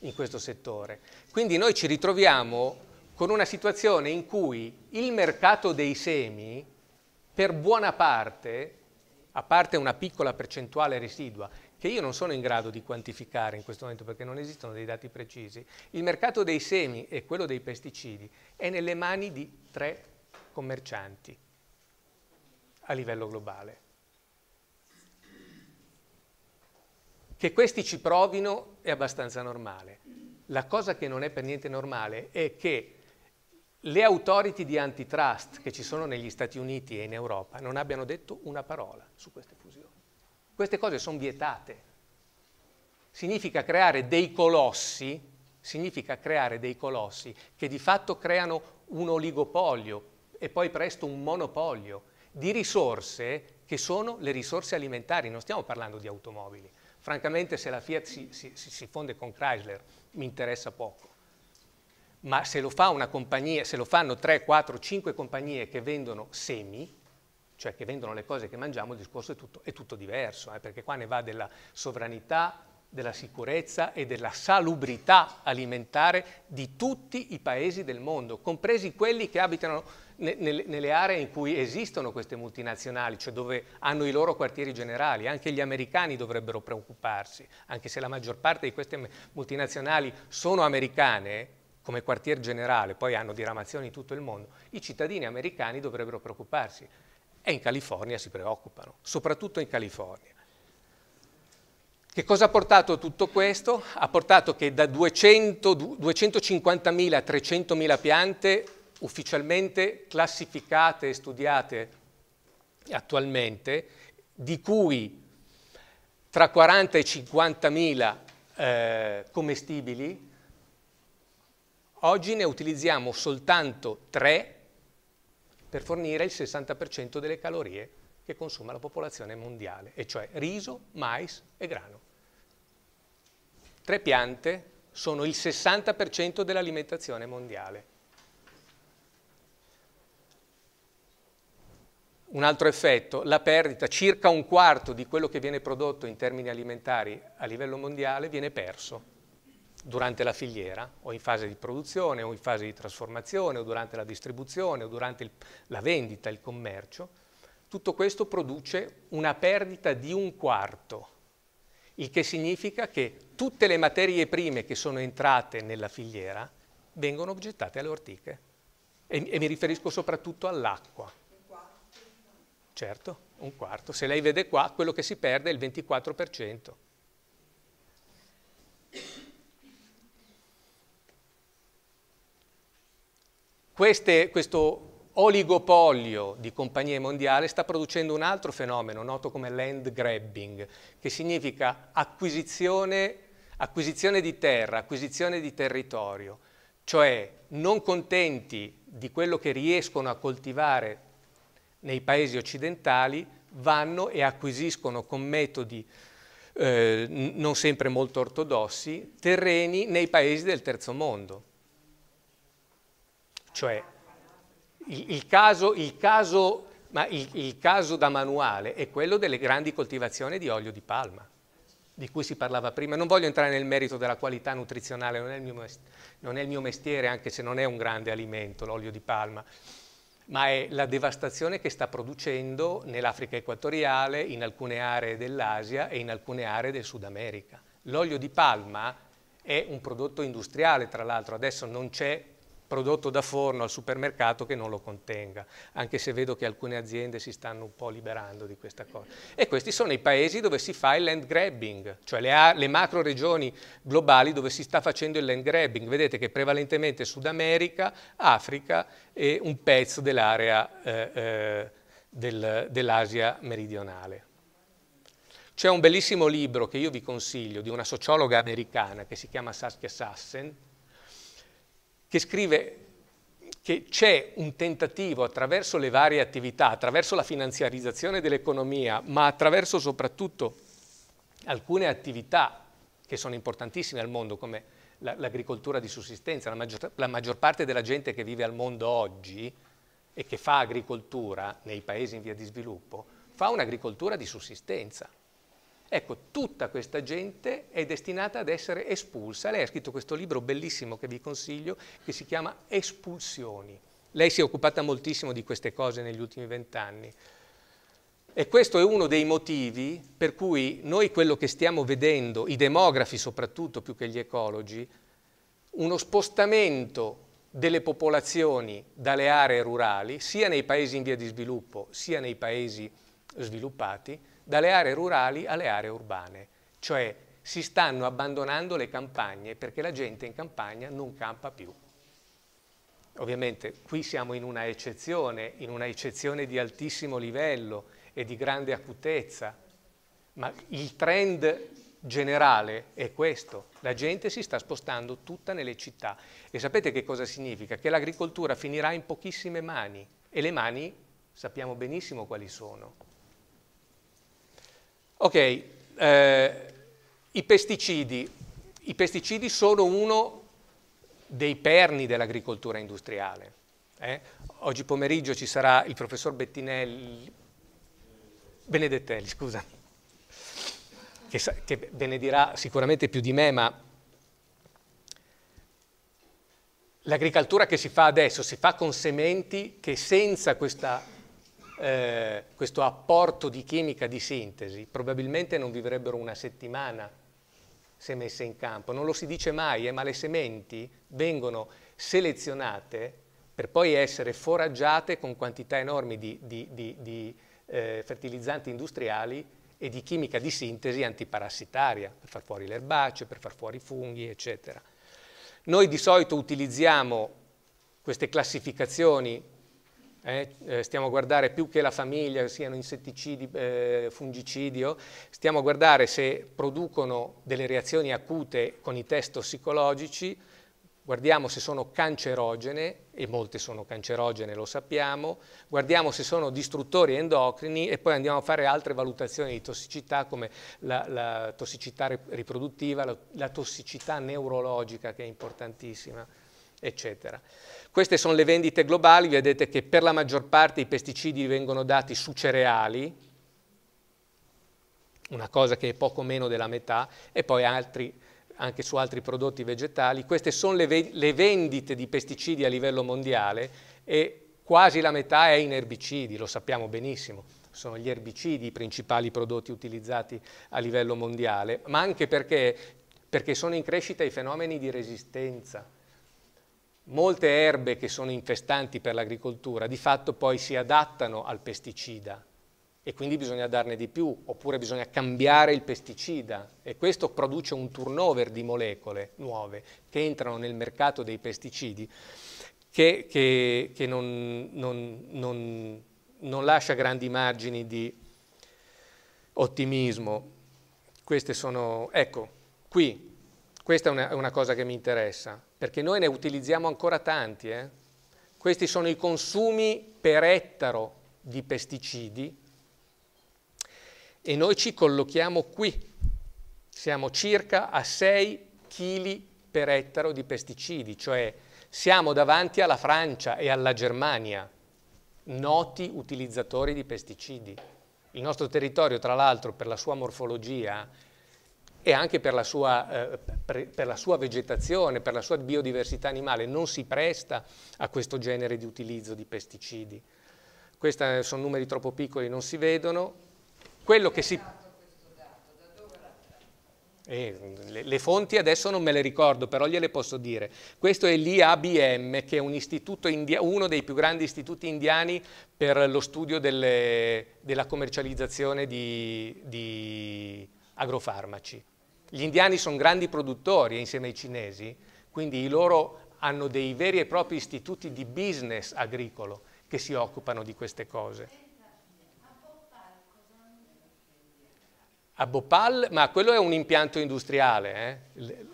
in questo settore. Quindi noi ci ritroviamo con una situazione in cui il mercato dei semi per buona parte a parte una piccola percentuale residua, che io non sono in grado di quantificare in questo momento perché non esistono dei dati precisi, il mercato dei semi e quello dei pesticidi è nelle mani di tre commercianti a livello globale. Che questi ci provino è abbastanza normale. La cosa che non è per niente normale è che le authority di antitrust che ci sono negli Stati Uniti e in Europa non abbiano detto una parola su queste fusioni. Queste cose sono vietate. Significa creare dei colossi, significa creare dei colossi che di fatto creano un oligopolio e poi presto un monopolio di risorse che sono le risorse alimentari, non stiamo parlando di automobili. Francamente se la Fiat si, si, si fonde con Chrysler mi interessa poco ma se lo, fa una compagnia, se lo fanno 3, 4, 5 compagnie che vendono semi, cioè che vendono le cose che mangiamo, il discorso è tutto, è tutto diverso, eh, perché qua ne va della sovranità, della sicurezza e della salubrità alimentare di tutti i paesi del mondo, compresi quelli che abitano ne, nelle, nelle aree in cui esistono queste multinazionali, cioè dove hanno i loro quartieri generali. Anche gli americani dovrebbero preoccuparsi, anche se la maggior parte di queste multinazionali sono americane, come quartier generale, poi hanno diramazioni in tutto il mondo, i cittadini americani dovrebbero preoccuparsi. E in California si preoccupano, soprattutto in California. Che cosa ha portato tutto questo? Ha portato che da 250.000 a 300.000 piante ufficialmente classificate e studiate attualmente, di cui tra 40 e 50.000 eh, commestibili, Oggi ne utilizziamo soltanto 3 per fornire il 60% delle calorie che consuma la popolazione mondiale, e cioè riso, mais e grano. Tre piante sono il 60% dell'alimentazione mondiale. Un altro effetto, la perdita, circa un quarto di quello che viene prodotto in termini alimentari a livello mondiale viene perso durante la filiera o in fase di produzione o in fase di trasformazione o durante la distribuzione o durante il, la vendita, il commercio, tutto questo produce una perdita di un quarto, il che significa che tutte le materie prime che sono entrate nella filiera vengono gettate alle ortiche. E, e mi riferisco soprattutto all'acqua. Certo, un quarto. Se lei vede qua, quello che si perde è il 24%. Queste, questo oligopolio di compagnie mondiali sta producendo un altro fenomeno noto come land grabbing, che significa acquisizione, acquisizione di terra, acquisizione di territorio, cioè non contenti di quello che riescono a coltivare nei paesi occidentali, vanno e acquisiscono con metodi eh, non sempre molto ortodossi terreni nei paesi del terzo mondo. Cioè, il, il, caso, il, caso, il, caso, da manuale è quello delle grandi coltivazioni di olio di palma, di cui si parlava prima. Non voglio entrare nel merito della qualità nutrizionale, non è il mio mestiere, mio mestiere anche se non è un grande alimento l'olio di palma ma è la devastazione che sta producendo nell'Africa equatoriale, in alcune aree dell'Asia e in alcune aree del Sud America. L'olio di palma è un prodotto industriale, tra l'altro, adesso non c'è prodotto da forno al supermercato che non lo contenga, anche se vedo che alcune aziende si stanno un po' liberando di questa cosa. E questi sono i paesi dove si fa il land grabbing, cioè le, le macro regioni globali dove si sta facendo il land grabbing. Vedete che prevalentemente Sud America, Africa e un pezzo dell'area eh, eh, del, dell'Asia meridionale. C'è un bellissimo libro che io vi consiglio di una sociologa americana che si chiama Saskia Sassen, che scrive che c'è un tentativo attraverso le varie attività, attraverso la finanziarizzazione dell'economia, ma attraverso soprattutto alcune attività che sono importantissime al mondo, come l'agricoltura di sussistenza, la maggior, la maggior, parte della gente che vive al mondo oggi e che fa agricoltura nei paesi in via di sviluppo, fa un'agricoltura di sussistenza. Ecco, tutta questa gente è destinata ad essere espulsa. Lei ha scritto questo libro bellissimo che vi consiglio, che si chiama Espulsioni. Lei si è occupata moltissimo di queste cose negli ultimi vent'anni. E questo è uno dei motivi per cui noi quello che stiamo vedendo, i demografi soprattutto più che gli ecologi, uno spostamento delle popolazioni dalle aree rurali, sia nei paesi in via di sviluppo, sia nei paesi sviluppati, dalle aree rurali alle aree urbane, cioè si stanno abbandonando le campagne perché la gente in campagna non campa più. Ovviamente qui siamo in una eccezione, in una eccezione di altissimo livello e di grande acutezza, ma il trend generale è questo, la gente si sta spostando tutta nelle città e sapete che cosa significa? Che l'agricoltura finirà in pochissime mani e le mani sappiamo benissimo quali sono. Ok, eh, i pesticidi. I pesticidi sono uno dei perni dell'agricoltura industriale. Eh? Oggi pomeriggio ci sarà il professor Bettinelli, Benedettelli, scusa, che, sa, che benedirà sicuramente più di me, ma l'agricoltura che si fa adesso si fa con sementi che senza questa eh, questo apporto di chimica di sintesi, probabilmente non vivrebbero una settimana se messe in campo. Non lo si dice mai, eh, ma le sementi vengono selezionate per poi essere foraggiate con quantità enormi di, di, di, di eh, fertilizzanti industriali e di chimica di sintesi antiparassitaria, per far fuori le erbacce, per far fuori i funghi, eccetera. Noi di solito utilizziamo queste classificazioni eh, eh, stiamo a guardare più che la famiglia, siano insetticidi, eh, fungicidi, stiamo a guardare se producono delle reazioni acute con i test tossicologici, guardiamo se sono cancerogene, e molte sono cancerogene, lo sappiamo, guardiamo se sono distruttori endocrini e poi andiamo a fare altre valutazioni di tossicità come la, la tossicità riproduttiva, la, la tossicità neurologica che è importantissima, eccetera. Queste sono le vendite globali, vedete che per la maggior parte i pesticidi vengono dati su cereali, una cosa che è poco meno della metà, e poi altri, anche su altri prodotti vegetali. Queste sono le, ve le vendite di pesticidi a livello mondiale e quasi la metà è in erbicidi, lo sappiamo benissimo sono gli erbicidi i principali prodotti utilizzati a livello mondiale, ma anche perché, perché sono in crescita i fenomeni di resistenza molte erbe che sono infestanti per l'agricoltura di fatto poi si adattano al pesticida e quindi bisogna darne di più, oppure bisogna cambiare il pesticida e questo produce un turnover di molecole nuove che entrano nel mercato dei pesticidi che, che, che non, non, non, non lascia grandi margini di ottimismo. Queste sono, ecco, qui, questa è una, una cosa che mi interessa perché noi ne utilizziamo ancora tanti. Eh? Questi sono i consumi per ettaro di pesticidi e noi ci collochiamo qui. Siamo circa a 6 kg per ettaro di pesticidi, cioè siamo davanti alla Francia e alla Germania, noti utilizzatori di pesticidi. Il nostro territorio, tra l'altro, per la sua morfologia e anche per la, sua, eh, per la, sua, vegetazione, per la sua biodiversità animale, non si presta a questo genere di utilizzo di pesticidi. Questi eh, sono numeri troppo piccoli, non si vedono. Quello che si... Eh, le, le fonti adesso non me le ricordo, però gliele posso dire. Questo è l'IABM, che è un india, uno dei più grandi istituti indiani per lo studio delle, della commercializzazione di, di agrofarmaci. Gli indiani sono grandi produttori insieme ai cinesi, quindi loro hanno dei veri e propri istituti di business agricolo che si occupano di queste cose. A Bhopal, ma quello è un impianto industriale, eh?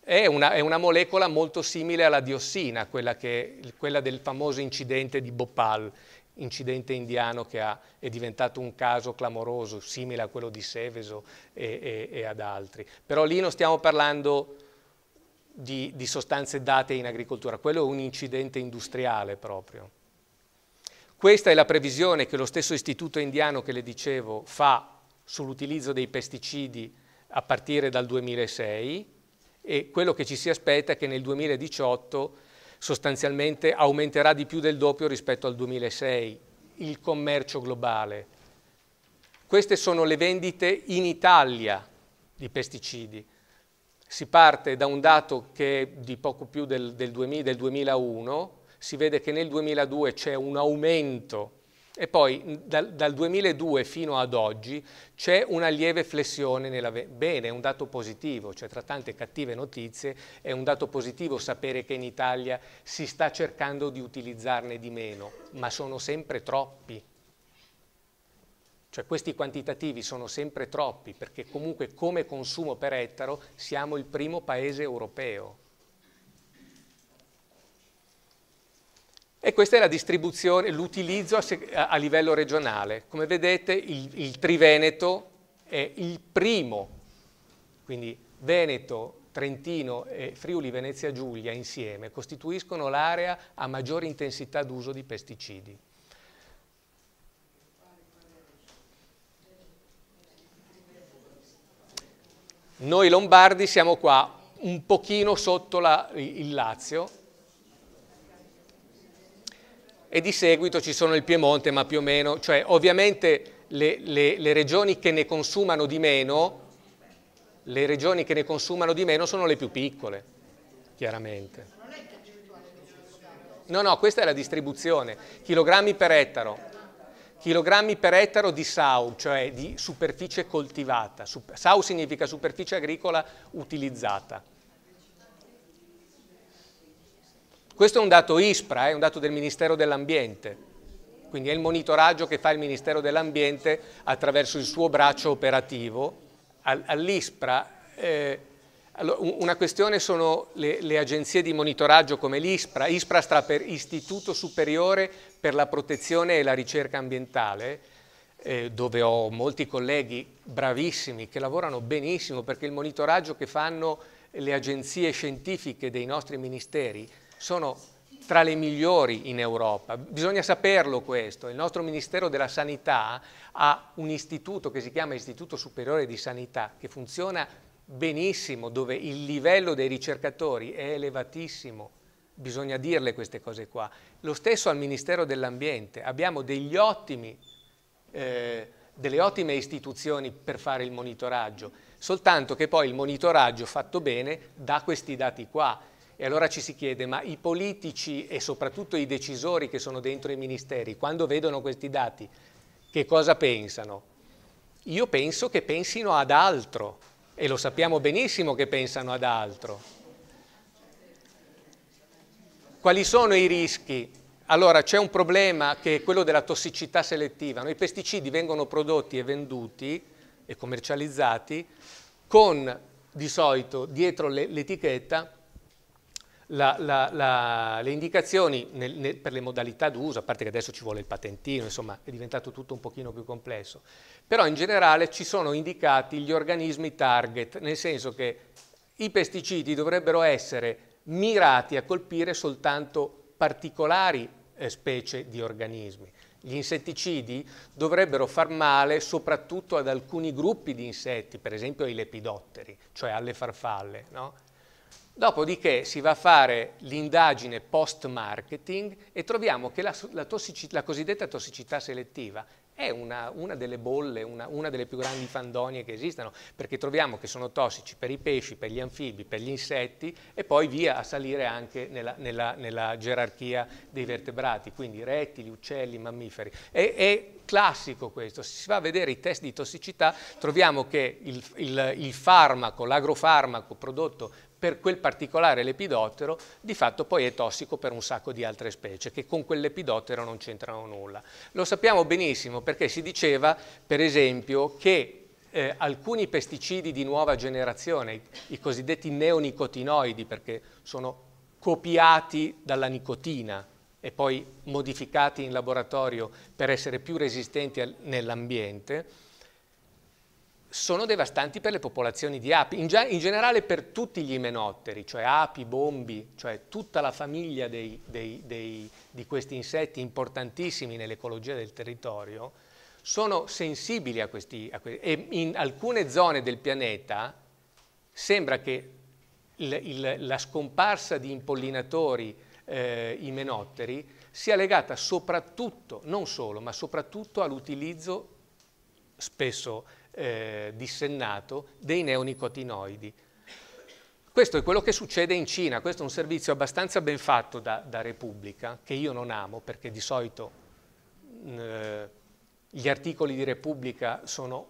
è, una, è, una, molecola molto simile alla diossina, quella, che, quella del famoso incidente di Bhopal, incidente indiano che ha, è diventato un caso clamoroso, simile a quello di Seveso e, e, e ad altri. Però lì non stiamo parlando di, di sostanze date in agricoltura, quello è un incidente industriale proprio. Questa è la previsione che lo stesso istituto indiano che le dicevo fa sull'utilizzo dei pesticidi a partire dal 2006 e quello che ci si aspetta è che nel 2018 sostanzialmente aumenterà di più del doppio rispetto al 2006, il commercio globale. Queste sono le vendite in Italia di pesticidi. Si parte da un dato che è di poco più del, del, 2000, del 2001, si vede che nel 2002 c'è un aumento e poi dal, dal 2002 fino ad oggi c'è una lieve flessione nella... Bene, è un dato positivo, cioè tra tante cattive notizie è un dato positivo sapere che in Italia si sta cercando di utilizzarne di meno, ma sono sempre troppi. Cioè questi quantitativi sono sempre troppi perché comunque come consumo per ettaro siamo il primo paese europeo. E questa è la distribuzione, l'utilizzo a, a, livello regionale. Come vedete il, il Triveneto è il primo, quindi Veneto, Trentino e Friuli Venezia Giulia insieme costituiscono l'area a maggiore intensità d'uso di pesticidi. Noi lombardi siamo qua un pochino sotto la, il Lazio e di seguito ci sono il Piemonte, ma più o meno, cioè ovviamente le, le, le regioni che ne consumano di meno, le regioni che ne consumano di meno sono le più piccole, chiaramente. No, no, questa è la distribuzione, chilogrammi per ettaro, chilogrammi per ettaro di SAU, cioè di superficie coltivata. SAU significa superficie agricola utilizzata. Questo è un dato ISPRA, è un dato del Ministero dell'Ambiente, quindi è il monitoraggio che fa il Ministero dell'Ambiente attraverso il suo braccio operativo. All'ISPRA eh, una questione sono le, le, agenzie di monitoraggio come l'ISPRA, ISPRA sta per Istituto Superiore per la Protezione e la Ricerca Ambientale, eh, dove ho molti colleghi bravissimi che lavorano benissimo perché il monitoraggio che fanno le agenzie scientifiche dei nostri ministeri sono tra le migliori in Europa. Bisogna saperlo questo. Il nostro Ministero della Sanità ha un istituto che si chiama Istituto Superiore di Sanità, che funziona benissimo, dove il livello dei ricercatori è elevatissimo. Bisogna dirle queste cose qua. Lo stesso al Ministero dell'Ambiente. Abbiamo ottimi, eh, delle ottime istituzioni per fare il monitoraggio, soltanto che poi il monitoraggio fatto bene dà questi dati qua e allora ci si chiede, ma i politici e soprattutto i decisori che sono dentro i ministeri, quando vedono questi dati, che cosa pensano? Io penso che pensino ad altro e lo sappiamo benissimo che pensano ad altro. Quali sono i rischi? Allora c'è un problema che è quello della tossicità selettiva. No, I pesticidi vengono prodotti e venduti e commercializzati con di solito dietro l'etichetta la, la, la, le indicazioni nel, nel, per le modalità d'uso, a parte che adesso ci vuole il patentino, insomma è diventato tutto un pochino più complesso, però in generale ci sono indicati gli organismi target, nel senso che i pesticidi dovrebbero essere mirati a colpire soltanto particolari eh, specie di organismi. Gli insetticidi dovrebbero far male soprattutto ad alcuni gruppi di insetti, per esempio ai lepidotteri, cioè alle farfalle, no? Dopodiché si va a fare l'indagine post-marketing e troviamo che la, la, tossici, la, cosiddetta tossicità selettiva è una, una delle bolle, una, una, delle più grandi fandonie che esistano, perché troviamo che sono tossici per i pesci, per gli anfibi, per gli insetti e poi via a salire anche nella, nella, nella gerarchia dei vertebrati, quindi rettili, uccelli, mammiferi. È, e classico questo, se si va a vedere i test di tossicità troviamo che il, il, il farmaco, l'agrofarmaco prodotto per quel particolare lepidottero di fatto poi è tossico per un sacco di altre specie che con quell'epidottero non c'entrano nulla. Lo sappiamo benissimo perché si diceva per esempio che eh, alcuni pesticidi di nuova generazione, i cosiddetti neonicotinoidi perché sono copiati dalla nicotina, e poi modificati in laboratorio per essere più resistenti nell'ambiente, sono devastanti per le popolazioni di api, in, in, generale per tutti gli imenotteri, cioè api, bombi, cioè tutta la famiglia dei, dei, dei, di questi insetti importantissimi nell'ecologia del territorio, sono sensibili a questi, a questi, e in alcune zone del pianeta sembra che il, il, la scomparsa di impollinatori eh, imenotteri sia legata soprattutto, non solo, ma soprattutto all'utilizzo spesso eh, dissennato dei neonicotinoidi. Questo è quello che succede in Cina, questo è un servizio abbastanza ben fatto da, da Repubblica, che io non amo perché di solito eh, gli articoli di Repubblica sono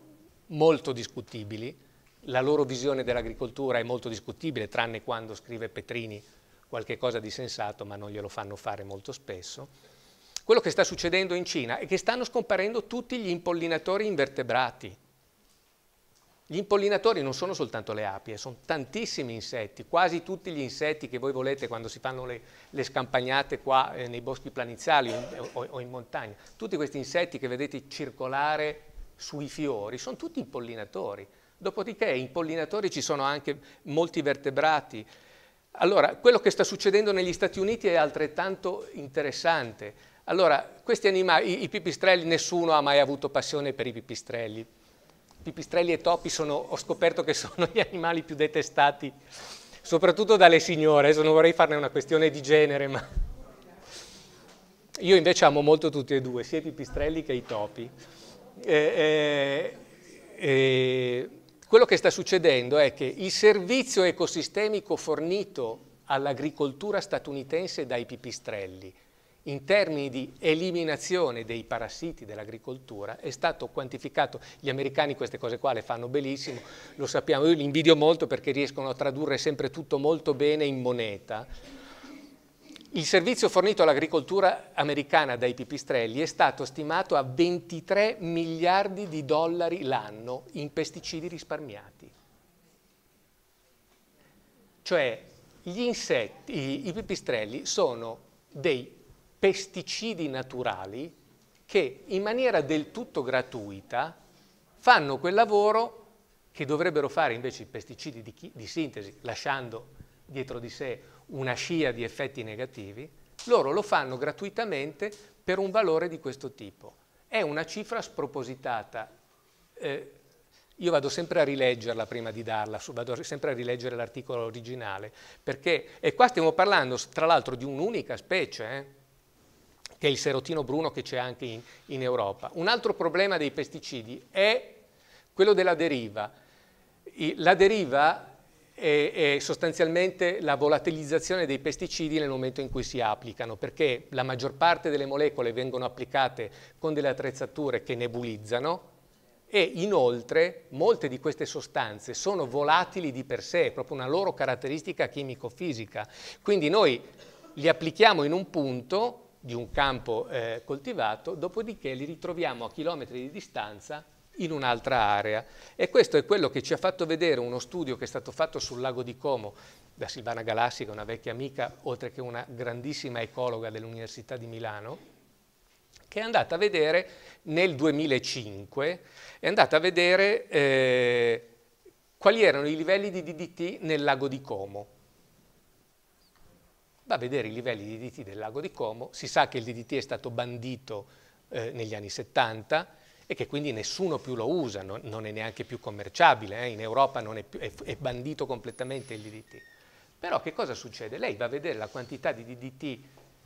molto discutibili, la loro visione dell'agricoltura è molto discutibile, tranne quando scrive Petrini qualche cosa di sensato, ma non glielo fanno fare molto spesso. Quello che sta succedendo in Cina è che stanno scomparendo tutti gli impollinatori invertebrati, gli impollinatori non sono soltanto le api, eh, sono tantissimi insetti, quasi tutti gli insetti che voi volete quando si fanno le, le scampagnate qua eh, nei boschi planiziali o, o, o in montagna. Tutti questi insetti che vedete circolare sui fiori sono tutti impollinatori. Dopodiché impollinatori ci sono anche molti vertebrati. Allora, quello che sta succedendo negli Stati Uniti è altrettanto interessante. Allora, questi animali, i, i pipistrelli, nessuno ha mai avuto passione per i pipistrelli, pipistrelli e topi sono, ho scoperto che sono gli animali più detestati, soprattutto dalle signore, adesso non vorrei farne una questione di genere, ma io invece amo molto tutti e due, sia i pipistrelli che i topi. Eh, eh, eh, quello che sta succedendo è che il servizio ecosistemico fornito all'agricoltura statunitense dai pipistrelli in termini di eliminazione dei parassiti dell'agricoltura è stato quantificato, gli americani queste cose qua le fanno benissimo, lo sappiamo, io li invidio molto perché riescono a tradurre sempre tutto molto bene in moneta. Il servizio fornito all'agricoltura americana dai pipistrelli è stato stimato a 23 miliardi di dollari l'anno in pesticidi risparmiati. Cioè gli insetti, i pipistrelli sono dei pesticidi naturali che in maniera del tutto gratuita fanno quel lavoro che dovrebbero fare invece i pesticidi di, di sintesi, lasciando dietro di sé una scia di effetti negativi, loro lo fanno gratuitamente per un valore di questo tipo. È una cifra spropositata. Eh, io vado sempre a rileggerla prima di darla, vado sempre a rileggere l'articolo originale, perché, e qua stiamo parlando tra l'altro di un'unica specie, eh? che è il serotino bruno che c'è anche in, in Europa. Un altro problema dei pesticidi è quello della deriva. La deriva è, sostanzialmente la volatilizzazione dei pesticidi nel momento in cui si applicano, perché la maggior parte delle molecole vengono applicate con delle attrezzature che nebulizzano e inoltre molte di queste sostanze sono volatili di per sé, è proprio una loro caratteristica chimico-fisica. Quindi noi li applichiamo in un punto di un campo eh, coltivato, dopodiché li ritroviamo a chilometri di distanza in un'altra area. E questo è quello che ci ha fatto vedere uno studio che è stato fatto sul lago di Como da Silvana Galassi, che è una vecchia amica, oltre che una grandissima ecologa dell'Università di Milano, che è andata a vedere nel 2005, è andata a vedere eh, quali erano i livelli di DDT nel lago di Como va a vedere i livelli di DDT del lago di Como, si sa che il DDT è stato bandito eh, negli anni 70 e che quindi nessuno più lo usa, non, non è neanche più commerciabile, eh, in Europa è, più, è, è bandito completamente il DDT. Però che cosa succede? Lei va a vedere la quantità di DDT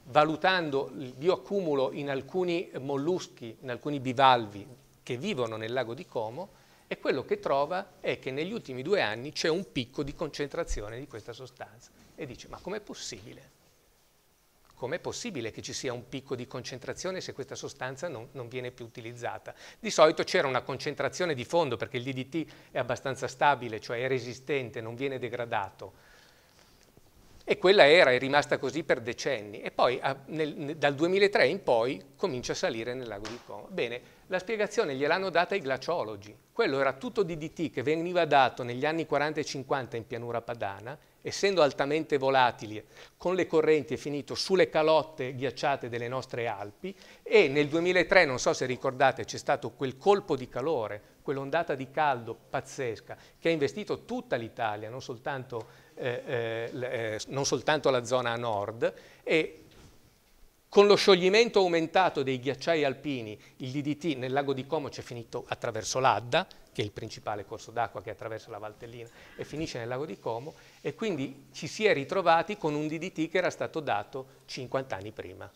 valutando il bioaccumulo in alcuni molluschi, in alcuni bivalvi che vivono nel lago di Como e quello che trova è che negli ultimi due anni c'è un picco di concentrazione di questa sostanza e dice ma com'è possibile? Com'è possibile che ci sia un picco di concentrazione se questa sostanza non, non viene più utilizzata? Di solito c'era una concentrazione di fondo perché il DDT è abbastanza stabile, cioè è resistente, non viene degradato e quella era, è rimasta così per decenni. E poi a, nel, dal 2003 in poi comincia a salire nel lago di Como. Bene, la spiegazione gliel'hanno data i glaciologi. Quello era tutto DDT che veniva dato negli anni 40 e 50 in pianura padana, essendo altamente volatili, con le correnti è finito sulle calotte ghiacciate delle nostre Alpi e nel 2003, non so se ricordate, c'è stato quel colpo di calore, quell'ondata di caldo pazzesca che ha investito tutta l'Italia, non soltanto eh, eh, eh, non soltanto la zona a nord e con lo scioglimento aumentato dei ghiacciai alpini, il DDT nel lago di Como c'è finito attraverso l'Adda, che è il principale corso d'acqua che attraversa la Valtellina e finisce nel lago di Como, e quindi ci si è ritrovati con un DDT che era stato dato 50 anni prima.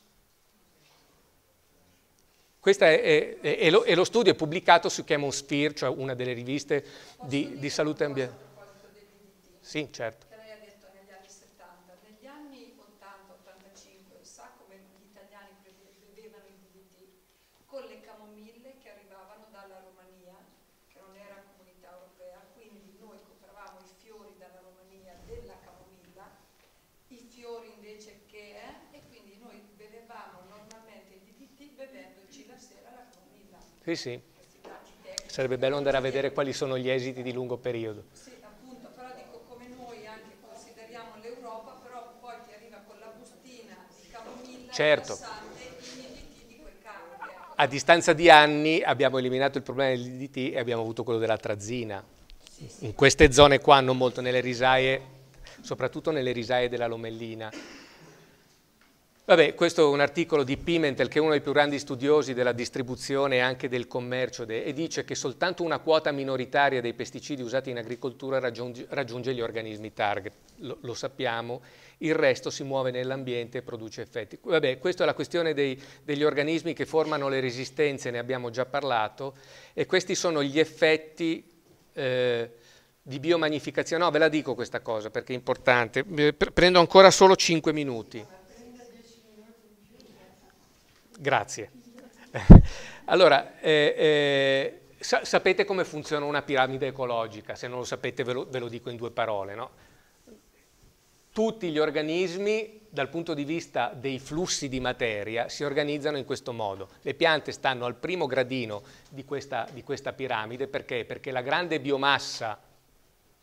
Questo è, è, è, lo, è lo, studio, è pubblicato su Chemosphere, cioè una delle riviste di, di salute ambientale. Sì, certo. Sì, sì. Sarebbe bello andare a vedere quali sono gli esiti di lungo periodo. Sì, appunto, però dico come noi anche consideriamo l'Europa, però poi ti arriva con la bustina di camomilla certo. A distanza di anni abbiamo eliminato il problema dell'IDT e abbiamo avuto quello della trazzina. In queste zone qua, non molto nelle risaie, soprattutto nelle risaie della Lomellina, Vabbè, questo è un articolo di Pimentel, che è uno dei più grandi studiosi della distribuzione e anche del commercio, de, e dice che soltanto una quota minoritaria dei pesticidi usati in agricoltura raggiunge, raggiunge gli organismi target, lo, lo, sappiamo, il resto si muove nell'ambiente e produce effetti. Vabbè, questa è la questione dei, degli organismi che formano le resistenze, ne abbiamo già parlato, e questi sono gli effetti... Eh, di biomagnificazione, no ve la dico questa cosa perché è importante, eh, prendo ancora solo 5 minuti. Grazie. Allora, eh, eh, sa sapete come funziona una piramide ecologica? Se non lo sapete ve lo, ve lo dico in due parole. No? Tutti gli organismi, dal punto di vista dei flussi di materia, si organizzano in questo modo. Le piante stanno al primo gradino di questa, di questa piramide perché? perché la grande biomassa,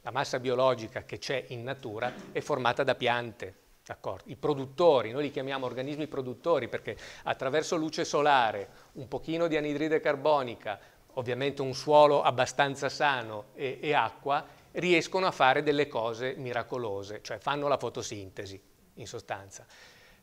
la massa biologica che c'è in natura, è formata da piante i produttori, noi li chiamiamo organismi produttori perché attraverso luce solare, un pochino di anidride carbonica, ovviamente un suolo abbastanza sano e, e acqua, riescono a fare delle cose miracolose, cioè fanno la fotosintesi in sostanza.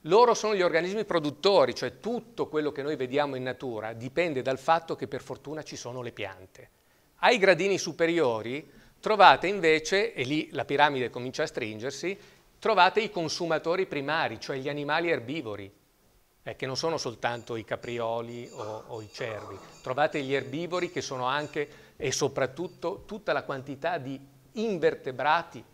Loro sono gli organismi produttori, cioè tutto quello che noi vediamo in natura dipende dal fatto che per fortuna ci sono le piante. Ai gradini superiori trovate invece, e lì la piramide comincia a stringersi, trovate i consumatori primari, cioè gli animali erbivori, eh, che non sono soltanto i caprioli o, o i cervi, trovate gli erbivori che sono anche e soprattutto tutta la quantità di invertebrati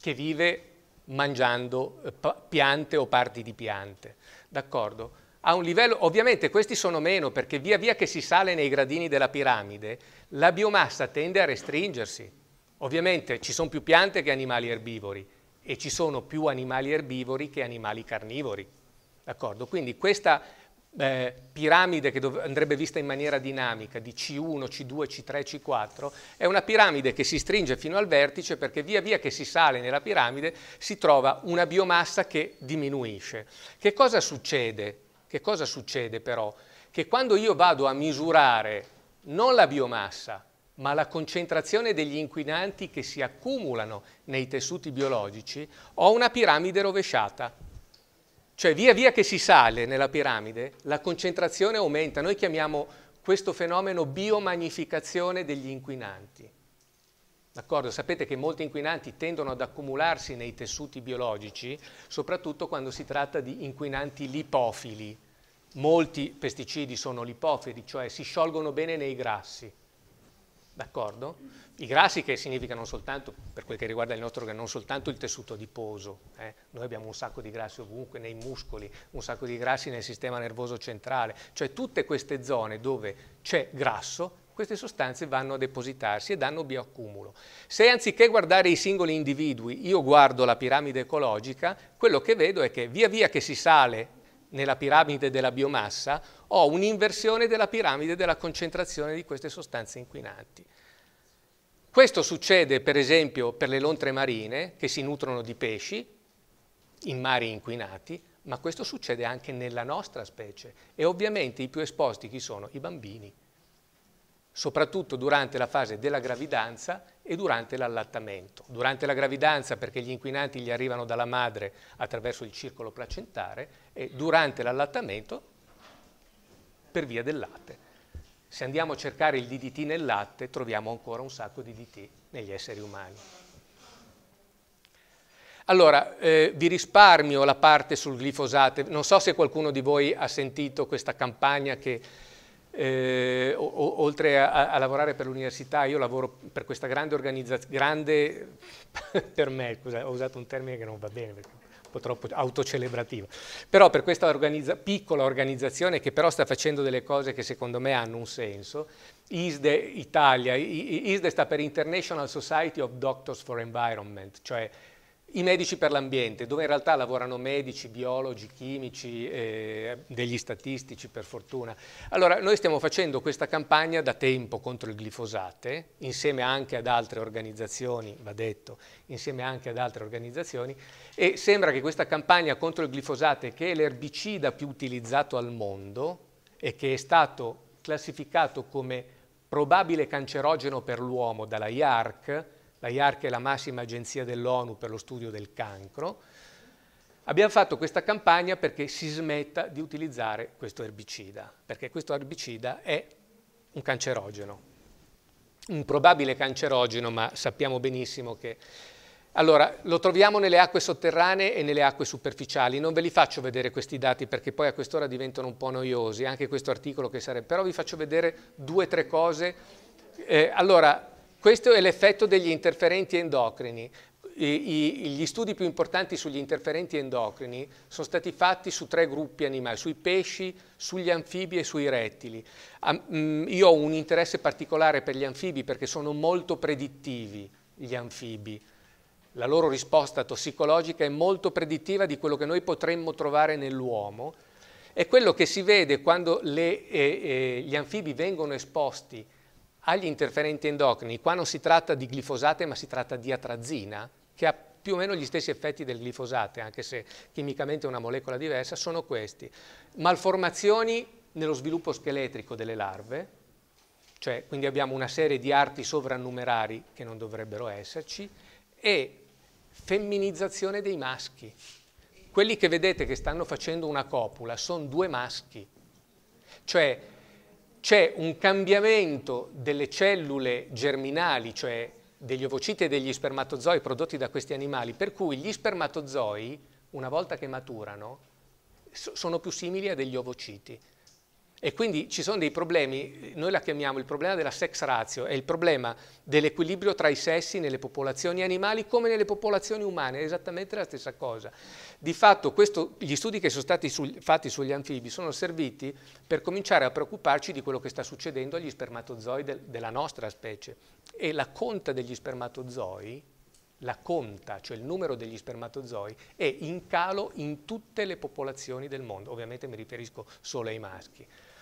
che vive mangiando eh, piante o parti di piante. D'accordo? A un livello, ovviamente questi sono meno perché via via che si sale nei gradini della piramide, la biomassa tende a restringersi. Ovviamente ci sono più piante che animali erbivori, e ci sono più animali erbivori che animali carnivori. Quindi questa eh, piramide che andrebbe vista in maniera dinamica di C1, C2, C3, C4 è una piramide che si stringe fino al vertice perché via via che si sale nella piramide si trova una biomassa che diminuisce. Che cosa succede? Che cosa succede però? Che quando io vado a misurare non la biomassa, ma la concentrazione degli inquinanti che si accumulano nei tessuti biologici, ho una piramide rovesciata. Cioè via via che si sale nella piramide, la concentrazione aumenta. Noi chiamiamo questo fenomeno biomagnificazione degli inquinanti. D'accordo? Sapete che molti inquinanti tendono ad accumularsi nei tessuti biologici, soprattutto quando si tratta di inquinanti lipofili. Molti pesticidi sono lipofili, cioè si sciolgono bene nei grassi d'accordo? I grassi che significano soltanto, per quel che riguarda il nostro organo, non soltanto il tessuto adiposo, eh? noi abbiamo un sacco di grassi ovunque, nei muscoli, un sacco di grassi nel sistema nervoso centrale, cioè tutte queste zone dove c'è grasso, queste sostanze vanno a depositarsi e danno bioaccumulo. Se anziché guardare i singoli individui, io guardo la piramide ecologica, quello che vedo è che via via che si sale nella piramide della biomassa, ho un'inversione della piramide della concentrazione di queste sostanze inquinanti. Questo succede per esempio per le lontre marine che si nutrono di pesci in mari inquinati, ma questo succede anche nella nostra specie e ovviamente i più esposti chi sono? I bambini, soprattutto durante la fase della gravidanza e durante l'allattamento. Durante la gravidanza perché gli inquinanti gli arrivano dalla madre attraverso il circolo placentare e durante l'allattamento per via del latte. Se andiamo a cercare il DDT nel latte troviamo ancora un sacco di DDT negli esseri umani. Allora, eh, vi risparmio la parte sul glifosato. Non so se qualcuno di voi ha sentito questa campagna che eh, o, oltre a, a, lavorare per l'università, io lavoro per questa grande organizzazione, grande per me, scusa, ho usato un termine che non va bene, perché è un po' troppo autocelebrativo, però per questa organizza piccola organizzazione che però sta facendo delle cose che secondo me hanno un senso, ISDE Italia, ISDE sta per International Society of Doctors for Environment, cioè i medici per l'ambiente, dove in realtà lavorano medici, biologi, chimici, eh, degli statistici per fortuna. Allora, noi stiamo facendo questa campagna da tempo contro il glifosate, insieme anche ad altre organizzazioni, va detto, insieme anche ad altre organizzazioni, e sembra che questa campagna contro il glifosate, che è l'erbicida più utilizzato al mondo e che è stato classificato come probabile cancerogeno per l'uomo dalla IARC, la IARC è la massima agenzia dell'ONU per lo studio del cancro, abbiamo fatto questa campagna perché si smetta di utilizzare questo erbicida, perché questo erbicida è un cancerogeno, un probabile cancerogeno, ma sappiamo benissimo che... Allora, lo troviamo nelle acque sotterranee e nelle acque superficiali, non ve li faccio vedere questi dati perché poi a quest'ora diventano un po' noiosi, anche questo articolo che sarebbe, però vi faccio vedere due o tre cose. Eh, allora, questo è l'effetto degli interferenti endocrini. I, i, gli studi più importanti sugli interferenti endocrini sono stati fatti su tre gruppi animali, sui pesci, sugli anfibi e sui rettili. Um, io ho un interesse particolare per gli anfibi perché sono molto predittivi gli anfibi. La loro risposta tossicologica è molto predittiva di quello che noi potremmo trovare nell'uomo. E quello che si vede quando le, eh, eh, gli anfibi vengono esposti agli interferenti endocrini, qua non si tratta di glifosate ma si tratta di atrazina, che ha più o meno gli stessi effetti del glifosate, anche se chimicamente è una molecola diversa, sono questi. Malformazioni nello sviluppo scheletrico delle larve, cioè quindi abbiamo una serie di arti sovrannumerari che non dovrebbero esserci, e femminizzazione dei maschi. Quelli che vedete che stanno facendo una copula sono due maschi, cioè c'è un cambiamento delle cellule germinali, cioè degli ovociti e degli spermatozoi prodotti da questi animali, per cui gli spermatozoi, una volta che maturano, sono più simili a degli ovociti. E quindi ci sono dei problemi, noi la chiamiamo il problema della sex ratio, è il problema dell'equilibrio tra i sessi nelle popolazioni animali come nelle popolazioni umane, è esattamente la stessa cosa. Di fatto questo, gli studi che sono stati su, fatti sugli anfibi sono serviti per cominciare a preoccuparci di quello che sta succedendo agli spermatozoi del, della nostra specie. E la conta degli spermatozoi, la conta, cioè il numero degli spermatozoi, è in calo in tutte le popolazioni del mondo. Ovviamente mi riferisco solo ai maschi.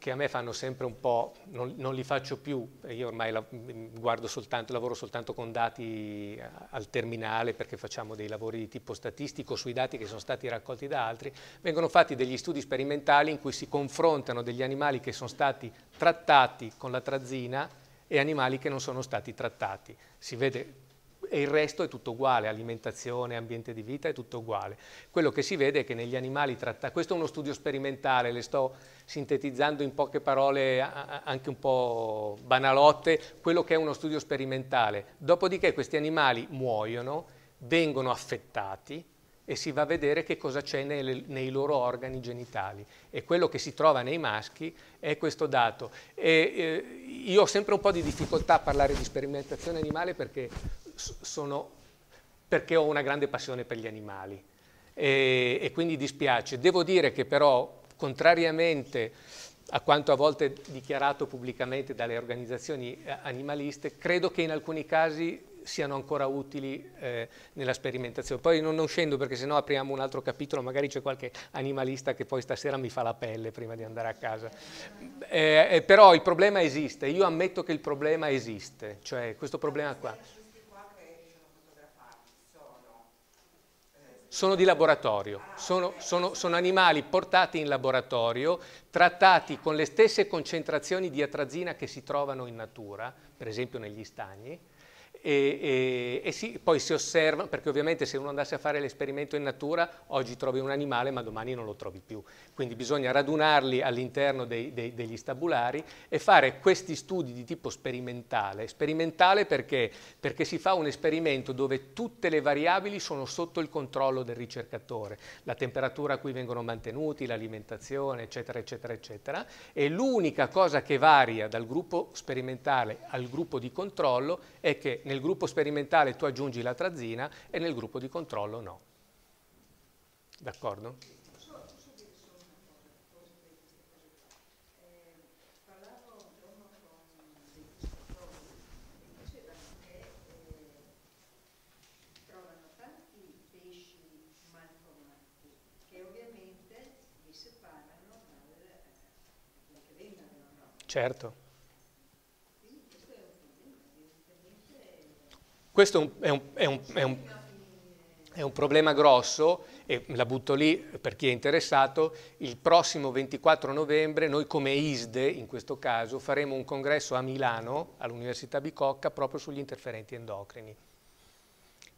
che a me fanno sempre un po', non, non li faccio più, io ormai la, guardo soltanto, lavoro soltanto con dati eh, al terminale perché facciamo dei lavori di tipo statistico sui dati che sono stati raccolti da altri, vengono fatti degli studi sperimentali in cui si confrontano degli animali che sono stati trattati con la trazzina e animali che non sono stati trattati. Si vede e il resto è tutto uguale, alimentazione, ambiente di vita è tutto uguale. Quello che si vede è che negli animali trattati, questo è uno studio sperimentale, le sto sintetizzando in poche parole anche un po' banalotte, quello che è uno studio sperimentale. Dopodiché questi animali muoiono, vengono affettati, e si va a vedere che cosa c'è nei, nei, loro organi genitali e quello che si trova nei maschi è questo dato. E, eh, io ho sempre un po' di difficoltà a parlare di sperimentazione animale perché sono perché ho una grande passione per gli animali e, e quindi dispiace. Devo dire che però, contrariamente a quanto a volte dichiarato pubblicamente dalle organizzazioni eh, animaliste, credo che in alcuni casi siano ancora utili eh, nella sperimentazione. Poi non, non scendo perché sennò apriamo un altro capitolo, magari c'è qualche animalista che poi stasera mi fa la pelle prima di andare a casa. Eh, eh, però il problema esiste, io ammetto che il problema esiste, cioè questo problema qua. sono di laboratorio, sono, sono, sono, animali portati in laboratorio, trattati con le stesse concentrazioni di atrazina che si trovano in natura, per esempio negli stagni, e, e, e si, poi si osserva, perché ovviamente se uno andasse a fare l'esperimento in natura, oggi trovi un animale ma domani non lo trovi più quindi bisogna radunarli all'interno degli stabulari e fare questi studi di tipo sperimentale. Sperimentale perché? Perché si fa un esperimento dove tutte le variabili sono sotto il controllo del ricercatore, la temperatura a cui vengono mantenuti, l'alimentazione, eccetera, eccetera, eccetera, e l'unica cosa che varia dal gruppo sperimentale al gruppo di controllo è che nel gruppo sperimentale tu aggiungi la trazina e nel gruppo di controllo no. D'accordo? Certo. Questo è un, è un, è un, è un problema grosso e la butto lì per chi è interessato, il prossimo 24 novembre noi come ISDE in questo caso faremo un congresso a Milano all'Università Bicocca proprio sugli interferenti endocrini,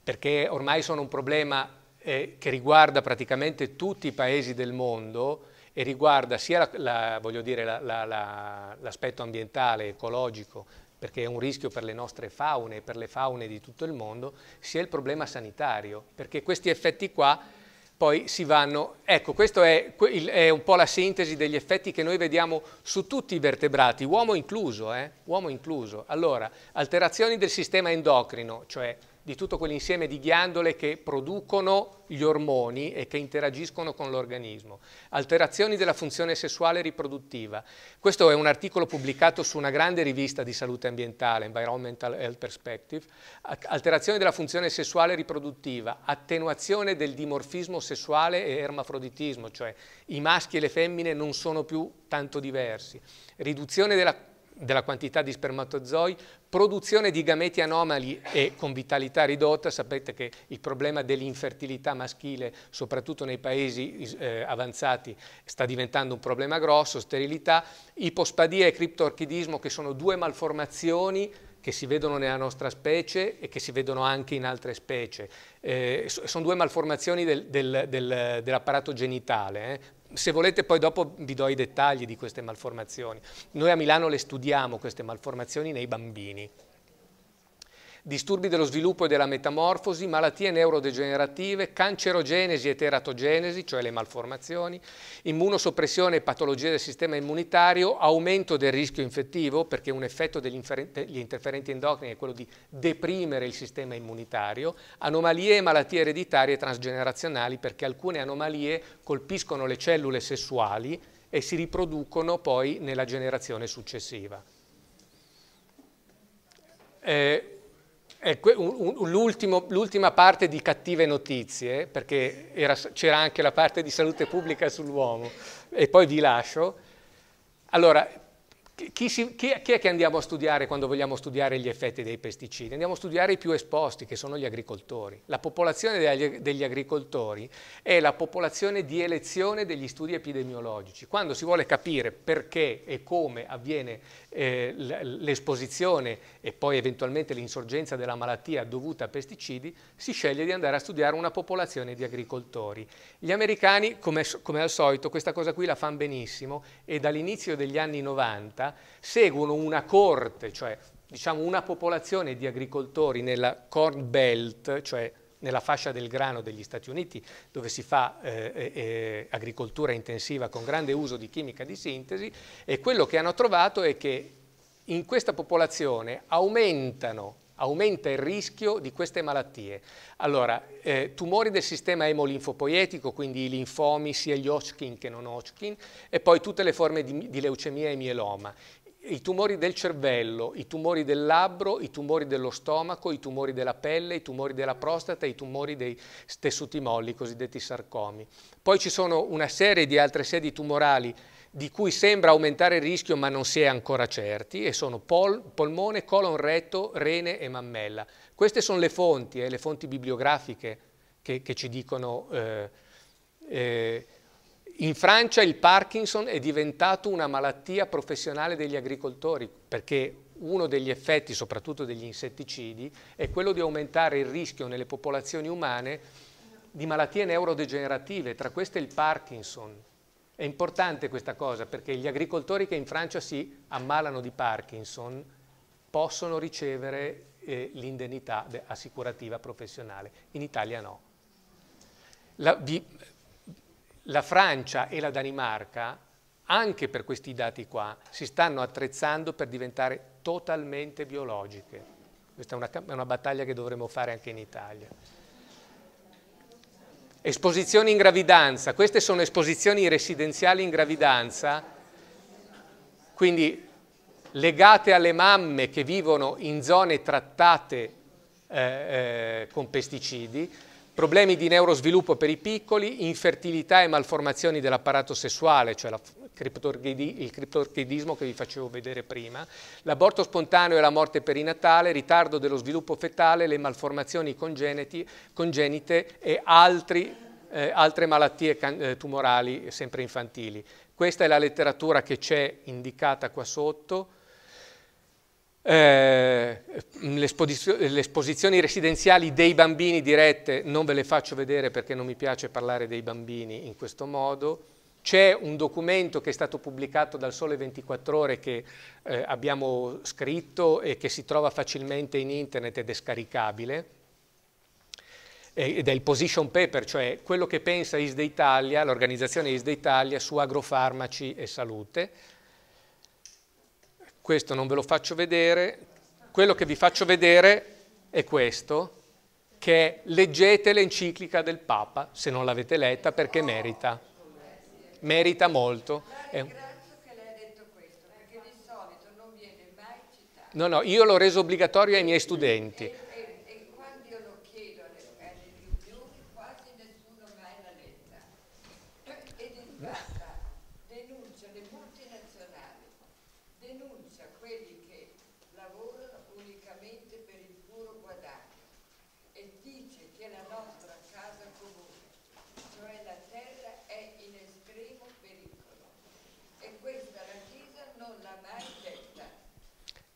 perché ormai sono un problema eh, che riguarda praticamente tutti i paesi del mondo e riguarda sia l'aspetto la, la, ambientale, ecologico, perché è un rischio per le nostre faune e per le faune di tutto il mondo, sia il problema sanitario, perché questi effetti qua poi si vanno... Ecco, questa è, è, un po' la sintesi degli effetti che noi vediamo su tutti i vertebrati, uomo incluso. Eh? Uomo incluso. Allora, alterazioni del sistema endocrino, cioè di tutto quell'insieme di ghiandole che producono gli ormoni e che interagiscono con l'organismo. Alterazioni della funzione sessuale e riproduttiva. Questo è un articolo pubblicato su una grande rivista di salute ambientale, Environmental Health Perspective. Alterazioni della funzione sessuale e riproduttiva, attenuazione del dimorfismo sessuale e ermafroditismo, cioè i maschi e le femmine non sono più tanto diversi. Riduzione della della quantità di spermatozoi, produzione di gameti anomali e con vitalità ridotta, sapete che il problema dell'infertilità maschile, soprattutto nei paesi eh, avanzati, sta diventando un problema grosso, sterilità, ipospadia e criptorchidismo che sono due malformazioni che si vedono nella nostra specie e che si vedono anche in altre specie. Eh, sono due malformazioni del, del, del, dell'apparato genitale, eh, se volete poi dopo vi do i dettagli di queste malformazioni. Noi a Milano le studiamo queste malformazioni nei bambini disturbi dello sviluppo e della metamorfosi, malattie neurodegenerative, cancerogenesi e teratogenesi, cioè le malformazioni, immunosoppressione e patologie del sistema immunitario, aumento del rischio infettivo, perché un effetto degli interferenti endocrini è quello di deprimere il sistema immunitario, anomalie e malattie ereditarie transgenerazionali, perché alcune anomalie colpiscono le cellule sessuali e si riproducono poi nella generazione successiva. Eh, l'ultima parte di cattive notizie, perché c'era anche la parte di salute pubblica sull'uomo, e poi vi lascio. Allora, chi, si, chi, chi, è che andiamo a studiare quando vogliamo studiare gli effetti dei pesticidi? Andiamo a studiare i più esposti, che sono gli agricoltori. La popolazione degli, degli agricoltori è la popolazione di elezione degli studi epidemiologici. Quando si vuole capire perché e come avviene eh, l'esposizione e poi eventualmente l'insorgenza della malattia dovuta a pesticidi, si sceglie di andare a studiare una popolazione di agricoltori. Gli americani, come, come al solito, questa cosa qui la fanno benissimo e dall'inizio degli anni 90 seguono una corte, cioè diciamo una popolazione di agricoltori nella Corn Belt, cioè nella fascia del grano degli Stati Uniti, dove si fa eh, eh, eh agricoltura intensiva con grande uso di chimica di sintesi, e quello che hanno trovato è che in questa popolazione aumentano aumenta il rischio di queste malattie. Allora, eh, tumori del sistema emolinfopoietico, quindi i linfomi, sia gli Hodgkin che non Hodgkin, e poi tutte le forme di, di leucemia e mieloma i tumori del cervello, i tumori del labbro, i tumori dello stomaco, i tumori della pelle, i tumori della prostata, i tumori dei tessuti molli, i cosiddetti sarcomi. Poi ci sono una serie di altre sedi tumorali di cui sembra aumentare il rischio ma non si è ancora certi e sono pol polmone, colon retto, rene e mammella. Queste sono le fonti, eh, le fonti bibliografiche che, che ci dicono eh, eh, in Francia il Parkinson è diventato una malattia professionale degli agricoltori perché uno degli effetti, soprattutto degli insetticidi, è quello di aumentare il rischio nelle popolazioni umane di malattie neurodegenerative, tra queste il Parkinson, è importante questa cosa perché gli agricoltori che in Francia si ammalano di Parkinson possono ricevere eh, l'indennità assicurativa professionale, in Italia no. La, vi, la Francia e la Danimarca, anche per questi dati qua, si stanno attrezzando per diventare totalmente biologiche. Questa è una, una battaglia che dovremmo fare anche in Italia. Esposizioni in gravidanza, queste sono esposizioni residenziali in gravidanza, quindi legate alle mamme che vivono in zone trattate eh, eh, con pesticidi, problemi di neurosviluppo per i piccoli, infertilità e malformazioni dell'apparato sessuale, cioè la, criptorchidismo criptorchidi, che vi facevo vedere prima, l'aborto spontaneo e la morte perinatale, ritardo dello sviluppo fetale, le malformazioni congeniti, congenite e altri, eh, altre malattie eh, tumorali sempre infantili. Questa è la letteratura che c'è indicata qua sotto. Eh, le, esposizioni residenziali dei bambini dirette non ve le faccio vedere perché non mi piace parlare dei bambini in questo modo. C'è un documento che è stato pubblicato dal Sole 24 Ore che eh, abbiamo scritto e che si trova facilmente in internet ed è scaricabile, ed è il position paper, cioè quello che pensa ISDE Italia, l'organizzazione ISDE Italia, su agrofarmaci e salute. Questo non ve lo faccio vedere, quello che vi faccio vedere è questo, che è leggete l'enciclica del Papa, se non l'avete letta, perché merita merita molto. ringrazio che lei ha detto questo, perché di solito non viene mai citato. No, no, io l'ho reso obbligatorio ai miei studenti.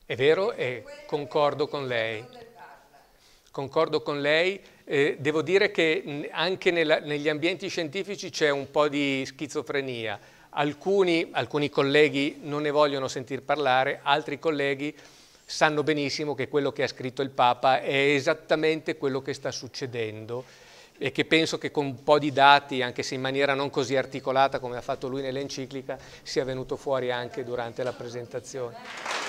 È vero e concordo con lei. Concordo con lei. Eh, devo dire che anche nella, negli ambienti scientifici c'è un po' di schizofrenia. Alcuni, alcuni colleghi non ne vogliono sentir parlare, altri colleghi sanno benissimo che quello che ha scritto il Papa è esattamente quello che sta succedendo e che penso che con un po' di dati, anche se in maniera non così articolata come ha fatto lui nell'enciclica, sia venuto fuori anche durante la presentazione.